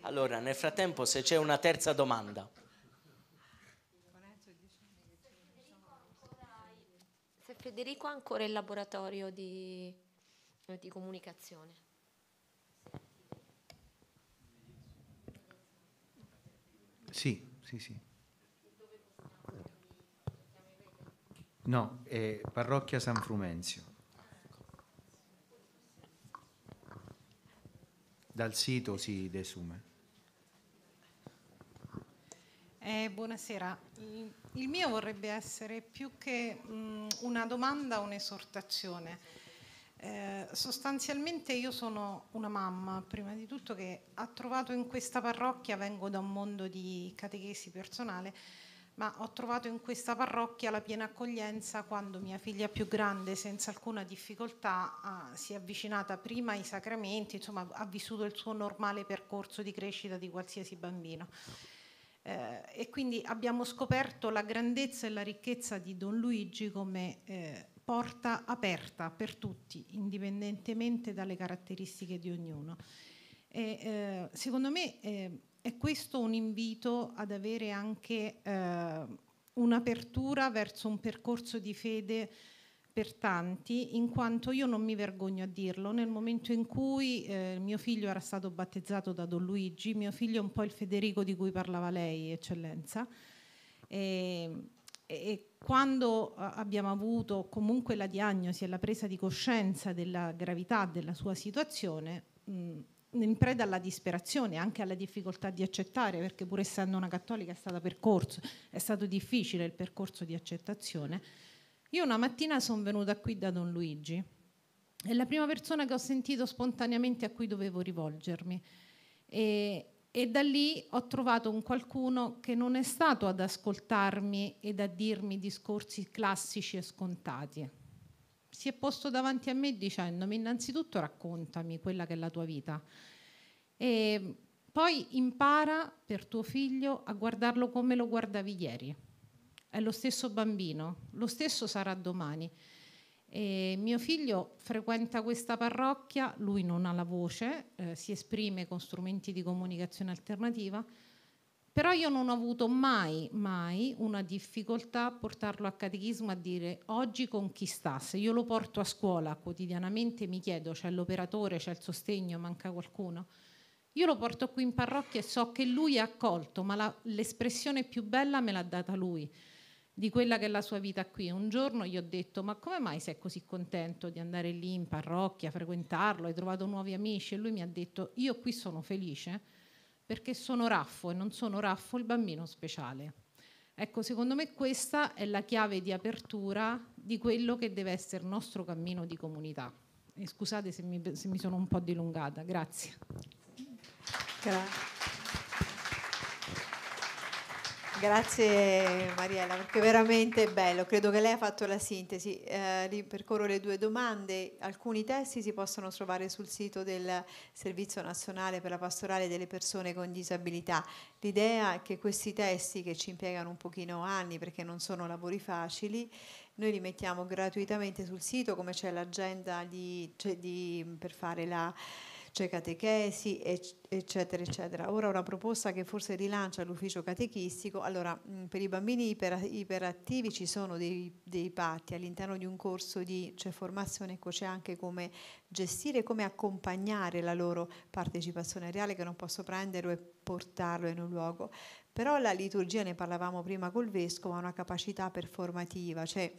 Allora, nel frattempo, se c'è una terza domanda. Se Federico ha ancora il laboratorio di, di comunicazione. Sì, sì, sì. No, è parrocchia San Frumenzio. Dal sito si desume. Eh, buonasera, il mio vorrebbe essere più che mh, mm, una domanda un'esortazione. Eh, sostanzialmente io sono una mamma, prima di tutto, che ha trovato in questa parrocchia, vengo da un mondo di catechesi personale, ma ho trovato in questa parrocchia la piena accoglienza quando mia figlia più grande, senza alcuna difficoltà, ha, si è avvicinata prima ai sacramenti, insomma ha vissuto il suo normale percorso di crescita di qualsiasi bambino. Eh, e quindi abbiamo scoperto la grandezza e la ricchezza di Don Luigi come eh, porta aperta per tutti, indipendentemente dalle caratteristiche di ognuno. E, eh, secondo me eh, è questo un invito ad avere anche eh, un'apertura verso un percorso di fede per tanti, in quanto io non mi vergogno a dirlo, nel momento in cui eh, mio figlio era stato battezzato da Don Luigi, mio figlio è un po' il Federico di cui parlava lei, eccellenza, ehm, e, e quando eh, abbiamo avuto comunque la diagnosi e la presa di coscienza della gravità della sua situazione, mh, mm, in preda alla disperazione, anche alla difficoltà di accettare, perché pur essendo una cattolica è, percorso, è stato difficile il percorso di accettazione, io una mattina sono venuta qui da Don Luigi è la prima persona che ho sentito spontaneamente a cui dovevo rivolgermi. E, e, da lì ho trovato un qualcuno che non è stato ad ascoltarmi ed a dirmi discorsi classici e scontati. Si è posto davanti a me dicendomi innanzitutto raccontami quella che è la tua vita e poi impara per tuo figlio a guardarlo come lo guardavi ieri è lo stesso bambino, lo stesso sarà domani. E mio figlio frequenta questa parrocchia, lui non ha la voce, eh, si esprime con strumenti di comunicazione alternativa, però io non ho avuto mai, mai una difficoltà a portarlo a catechismo a dire oggi con conquistasse. Io lo porto a scuola quotidianamente, mi chiedo c'è l'operatore, c'è il sostegno, manca qualcuno. Io lo porto qui in parrocchia e so che lui è accolto, ma la, l'espressione più bella me l'ha data lui di quella che è la sua vita qui. Un giorno gli ho detto, ma come mai sei così contento di andare lì in parrocchia, frequentarlo, hai trovato nuovi amici? E lui mi ha detto, io qui sono felice perché sono Raffo e non sono Raffo il bambino speciale. Ecco, secondo me questa è la chiave di apertura di quello che deve essere il nostro cammino di comunità. E scusate se mi, se mi sono un po' dilungata, grazie. Grazie. Grazie Mariella, perché veramente è bello. Credo che lei ha fatto la sintesi. Eh, ripercorro le due domande. Alcuni testi si possono trovare sul sito del Servizio Nazionale per la Pastorale delle Persone con Disabilità. L'idea è che questi testi, che ci impiegano un pochino anni perché non sono lavori facili, noi li mettiamo gratuitamente sul sito, come c'è l'agenda di, cioè di, per fare la c'è catechesi, eccetera, eccetera. Ora una proposta che forse rilancia l'ufficio catechistico, allora per i bambini iper, iperattivi ci sono dei, dei patti all'interno di un corso di cioè, formazione, ecco c'è anche come gestire come accompagnare la loro partecipazione reale che non posso prenderlo e portarlo in un luogo. Però la liturgia, ne parlavamo prima col vescovo, ha una capacità performativa, cioè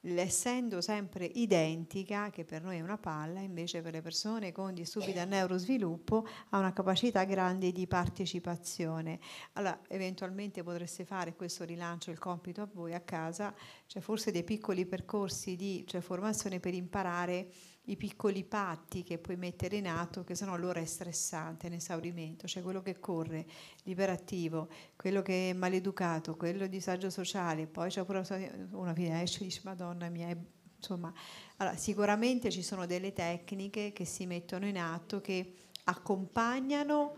l'essendo sempre identica, che per noi è una palla, invece per le persone con disturbi da neurosviluppo ha una capacità grande di partecipazione. Allora, eventualmente potreste fare, questo rilancio il compito a voi a casa, cioè forse dei piccoli percorsi di cioè, formazione per imparare i piccoli patti che puoi mettere in atto, che sennò allora è stressante, è in esaurimento, cioè quello che corre, liberativo, quello che è maleducato, quello di disagio sociale, poi c'è pure una che esce e dice madonna mia, insomma, allora, sicuramente ci sono delle tecniche che si mettono in atto che accompagnano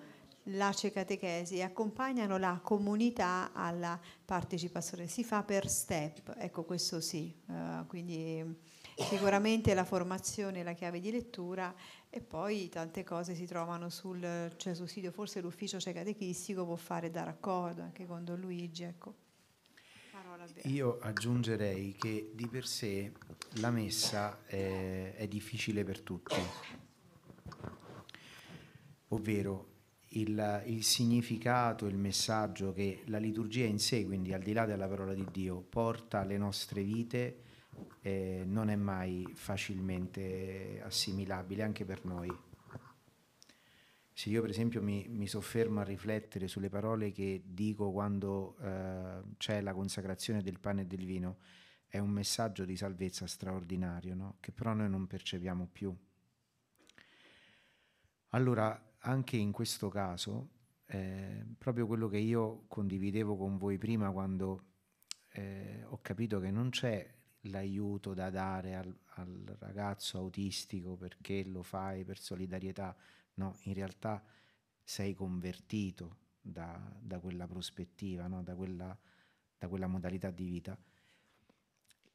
la cecatechesi e accompagnano la comunità alla partecipazione, si fa per step, ecco questo sì, uh, quindi sicuramente la formazione è la chiave di lettura e poi tante cose si trovano sul, cioè sul sito, forse l'ufficio c'è catechistico può fare da raccordo anche con Don Luigi. Ecco. Io aggiungerei che di per sé la messa è, è difficile per tutti, ovvero il, il, significato, il messaggio che la liturgia in sé, quindi al di là della parola di Dio, porta alle nostre vite eh, non è mai facilmente assimilabile anche per noi. Se io per esempio mi, mi soffermo a riflettere sulle parole che dico quando eh, c'è la consacrazione del pane e del vino, è un messaggio di salvezza straordinario, no? che però noi non percepiamo più. Allora, anche in questo caso, eh, proprio quello che io condividevo con voi prima quando eh, ho capito che non c'è l'aiuto da dare al, al, ragazzo autistico perché lo fai per solidarietà, no, in realtà sei convertito da, da quella prospettiva, no? da, quella, da quella modalità di vita.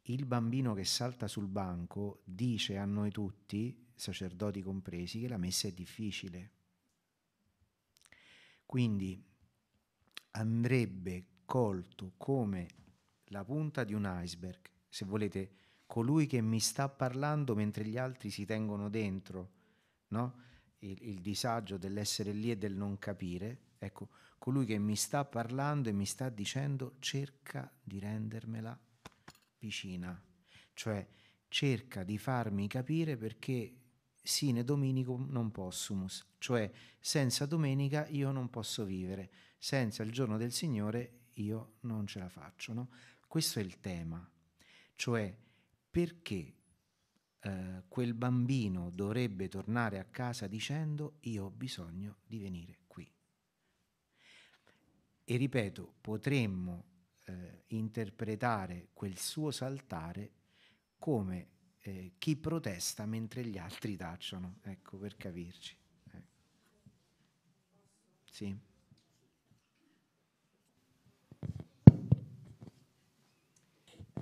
Il bambino che salta sul banco dice a noi tutti, sacerdoti compresi, che la messa è difficile. Quindi andrebbe colto come la punta di un iceberg se volete, colui che mi sta parlando mentre gli altri si tengono dentro, no? il, il disagio dell'essere lì e del non capire, ecco, colui che mi sta parlando e mi sta dicendo cerca di rendermela vicina, cioè cerca di farmi capire perché sine dominicum non possumus, cioè senza domenica io non posso vivere, senza il giorno del Signore io non ce la faccio. No? Questo è il tema. Cioè, perché eh, quel bambino dovrebbe tornare a casa dicendo io ho bisogno di venire qui? E ripeto, potremmo eh, interpretare quel suo saltare come eh, chi protesta mentre gli altri tacciono, ecco per capirci. Eh. Sì.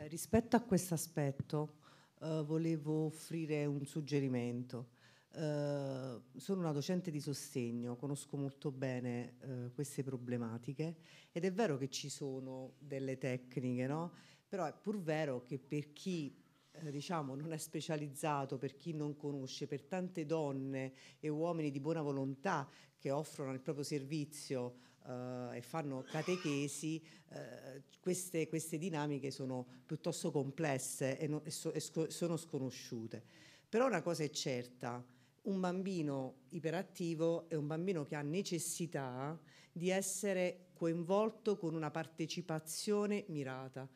Eh, rispetto a questo aspetto eh, volevo offrire un suggerimento. Eh, sono una docente di sostegno, conosco molto bene eh, queste problematiche ed è vero che ci sono delle tecniche, no? però è pur vero che per chi eh, diciamo, non è specializzato, per chi non conosce, per tante donne e uomini di buona volontà che offrono il proprio servizio eh, e fanno catechesi, eh, queste, queste, dinamiche sono piuttosto complesse e, no, e, so, e sco, sono sconosciute. Però una cosa è certa, un bambino iperattivo è un bambino che ha necessità di essere coinvolto con una partecipazione mirata.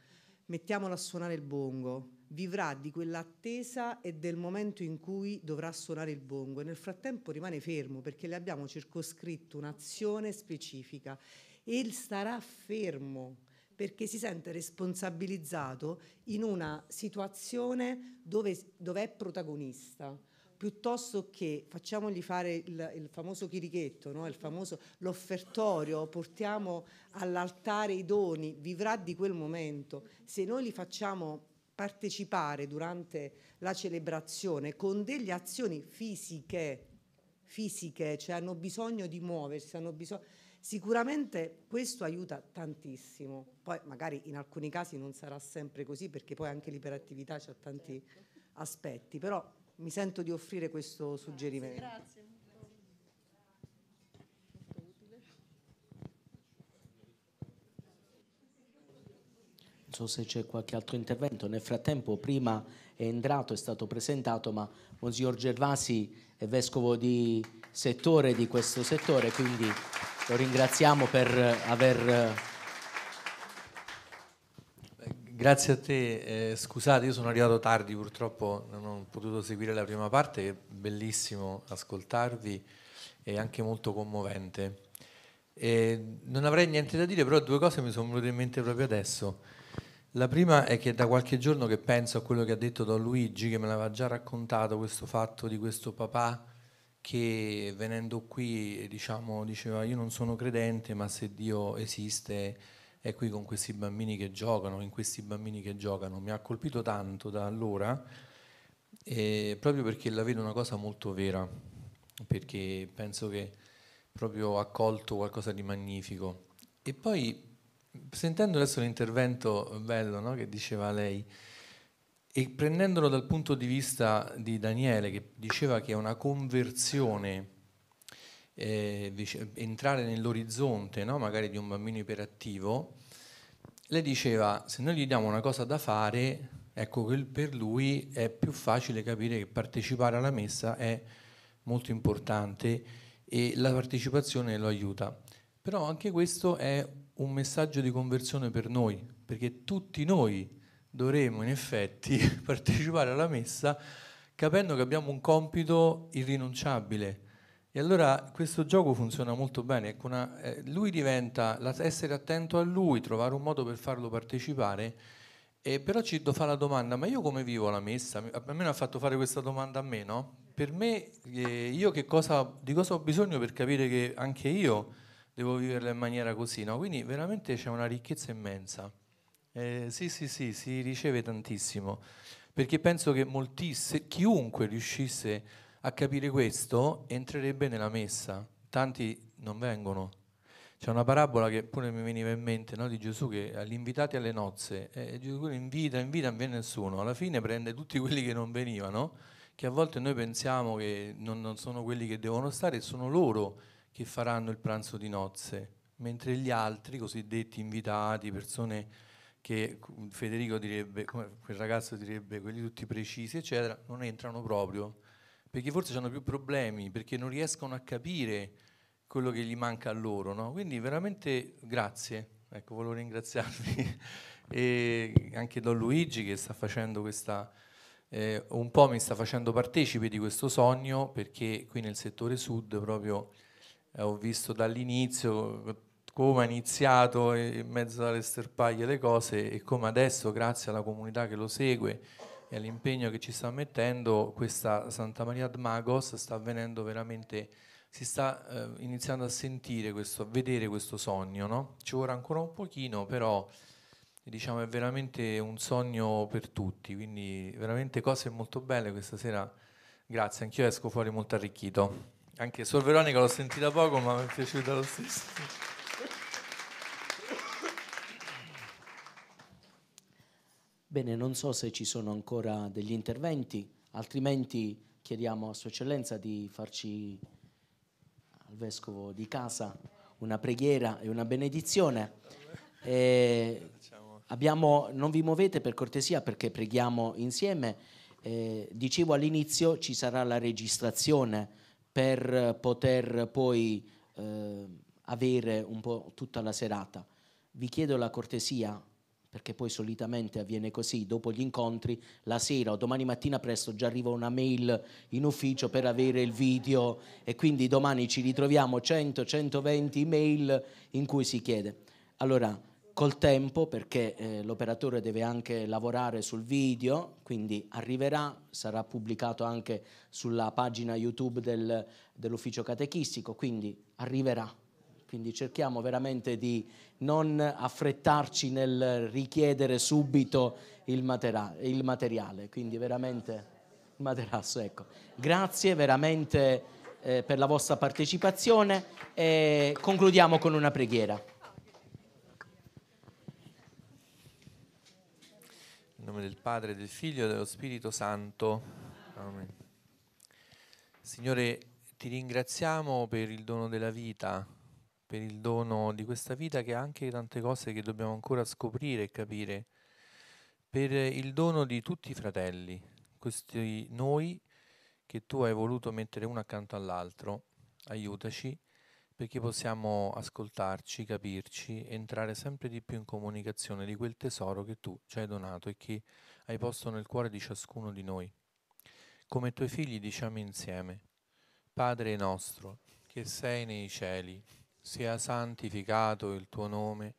Mettiamolo a suonare il bongo, vivrà di quell'attesa e del momento in cui dovrà suonare il bongo e nel frattempo rimane fermo perché le abbiamo circoscritto un'azione specifica e starà fermo perché si sente responsabilizzato in una situazione dove, dove è protagonista piuttosto che facciamogli fare il, il famoso chirichetto, no? il famoso l'offertorio, portiamo all'altare i doni, vivrà di quel momento. Se noi li facciamo partecipare durante la celebrazione con delle azioni fisiche, fisiche, cioè hanno bisogno di muoversi, hanno bisogno... Sicuramente questo aiuta tantissimo, poi magari in alcuni casi non sarà sempre così perché poi anche l'iperattività ha tanti certo. aspetti, però mi sento di offrire questo suggerimento. Grazie. so se c'è qualche altro intervento. Nel frattempo, prima è entrato, è stato presentato, ma Monsignor Gervasi è vescovo di settore di questo settore, quindi lo ringraziamo per eh, aver... Eh, Grazie a te, eh, scusate, io sono arrivato tardi, purtroppo non ho potuto seguire la prima parte, è bellissimo ascoltarvi e anche molto commovente. E eh, non avrei niente da dire, però due cose mi sono venute in mente proprio adesso. La prima è che da qualche giorno che penso a quello che ha detto Don Luigi, che me l'aveva già raccontato questo fatto di questo papà che venendo qui diciamo, diceva io non sono credente ma se Dio esiste è qui con questi bambini che giocano, in questi bambini che giocano. Mi ha colpito tanto da allora eh, proprio perché la vedo una cosa molto vera, perché penso che proprio ha colto qualcosa di magnifico. E poi sentendo adesso l'intervento bello no, che diceva lei e prendendolo dal punto di vista di Daniele che diceva che è una conversione eh, entrare nell'orizzonte no, magari di un bambino iperattivo lei diceva se noi gli diamo una cosa da fare ecco che per lui è più facile capire che partecipare alla messa è molto importante e la partecipazione lo aiuta però anche questo è un messaggio di conversione per noi, perché tutti noi dovremo in effetti partecipare alla messa capendo che abbiamo un compito irrinunciabile. E allora questo gioco funziona molto bene, ecco una, eh, lui diventa essere attento a lui, trovare un modo per farlo partecipare, e però ci fa la domanda, ma io come vivo la messa? A me ha fatto fare questa domanda a me, no? Per me, eh, io cosa, di cosa ho bisogno per capire che anche io devo viverla in maniera così, no? Quindi veramente c'è una ricchezza immensa. Eh, sì, sì, sì, si riceve tantissimo, perché penso che moltisse, chiunque riuscisse a capire questo entrerebbe nella messa, tanti non vengono. C'è una parabola che pure mi veniva in mente no? di Gesù che gli invitati alle nozze, eh, Gesù invita, invita, non viene nessuno, alla fine prende tutti quelli che non venivano, che a volte noi pensiamo che non, non sono quelli che devono stare, sono loro che faranno il pranzo di nozze, mentre gli altri, cosiddetti invitati, persone che Federico direbbe, quel ragazzo direbbe, quelli tutti precisi, eccetera, non entrano proprio, perché forse hanno più problemi, perché non riescono a capire quello che gli manca a loro. No? Quindi veramente grazie, ecco, volevo ringraziarvi e anche Don Luigi che sta facendo questa... Eh, un po' mi sta facendo partecipe di questo sogno perché qui nel settore sud proprio eh, ho visto dall'inizio come ha iniziato in mezzo alle sterpaglie le cose e come adesso grazie alla comunità che lo segue e all'impegno che ci sta mettendo questa Santa Maria ad sta avvenendo veramente si sta eh, iniziando a sentire questo a vedere questo sogno no? ci vorrà ancora un pochino però diciamo è veramente un sogno per tutti quindi veramente cose molto belle questa sera grazie anch'io esco fuori molto arricchito anche Sor Veronica l'ho sentita poco, ma mi è piaciuta lo stesso. Bene, non so se ci sono ancora degli interventi, altrimenti chiediamo a Sua Eccellenza di farci al Vescovo di casa una preghiera e una benedizione. E abbiamo, non vi muovete per cortesia perché preghiamo insieme. Eh, dicevo all'inizio ci sarà la registrazione per poter poi eh, avere un po' tutta la serata. Vi chiedo la cortesia, perché poi solitamente avviene così, dopo gli incontri, la sera o domani mattina presto già arriva una mail in ufficio per avere il video e quindi domani ci ritroviamo 100-120 mail in cui si chiede. Allora, Col tempo, perché eh, l'operatore deve anche lavorare sul video, quindi arriverà, sarà pubblicato anche sulla pagina YouTube del, dell'ufficio catechistico, quindi arriverà. Quindi cerchiamo veramente di non affrettarci nel richiedere subito il, matera- il materiale, quindi veramente il materasso, ecco. Grazie veramente eh, per la vostra partecipazione e concludiamo con una preghiera. nome del Padre, del Figlio e dello Spirito Santo. Amen. Signore, ti ringraziamo per il dono della vita, per il dono di questa vita che ha anche tante cose che dobbiamo ancora scoprire e capire, per il dono di tutti i fratelli, questi noi che tu hai voluto mettere uno accanto all'altro. Aiutaci perché possiamo ascoltarci, capirci, entrare sempre di più in comunicazione di quel tesoro che tu ci hai donato e che hai posto nel cuore di ciascuno di noi. Come tuoi figli diciamo insieme, Padre nostro, che sei nei cieli, sia santificato il tuo nome,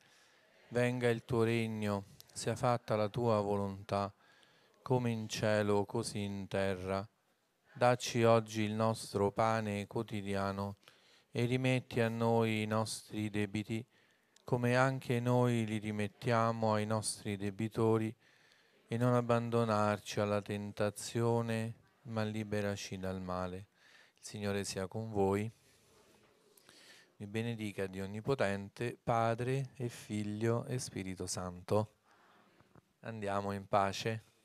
venga il tuo regno, sia fatta la tua volontà, come in cielo, così in terra. Dacci oggi il nostro pane quotidiano e rimetti a noi i nostri debiti, come anche noi li rimettiamo ai nostri debitori, e non abbandonarci alla tentazione, ma liberaci dal male. Il Signore sia con voi. Vi benedica Dio Onnipotente, Padre e Figlio e Spirito Santo. Andiamo in pace.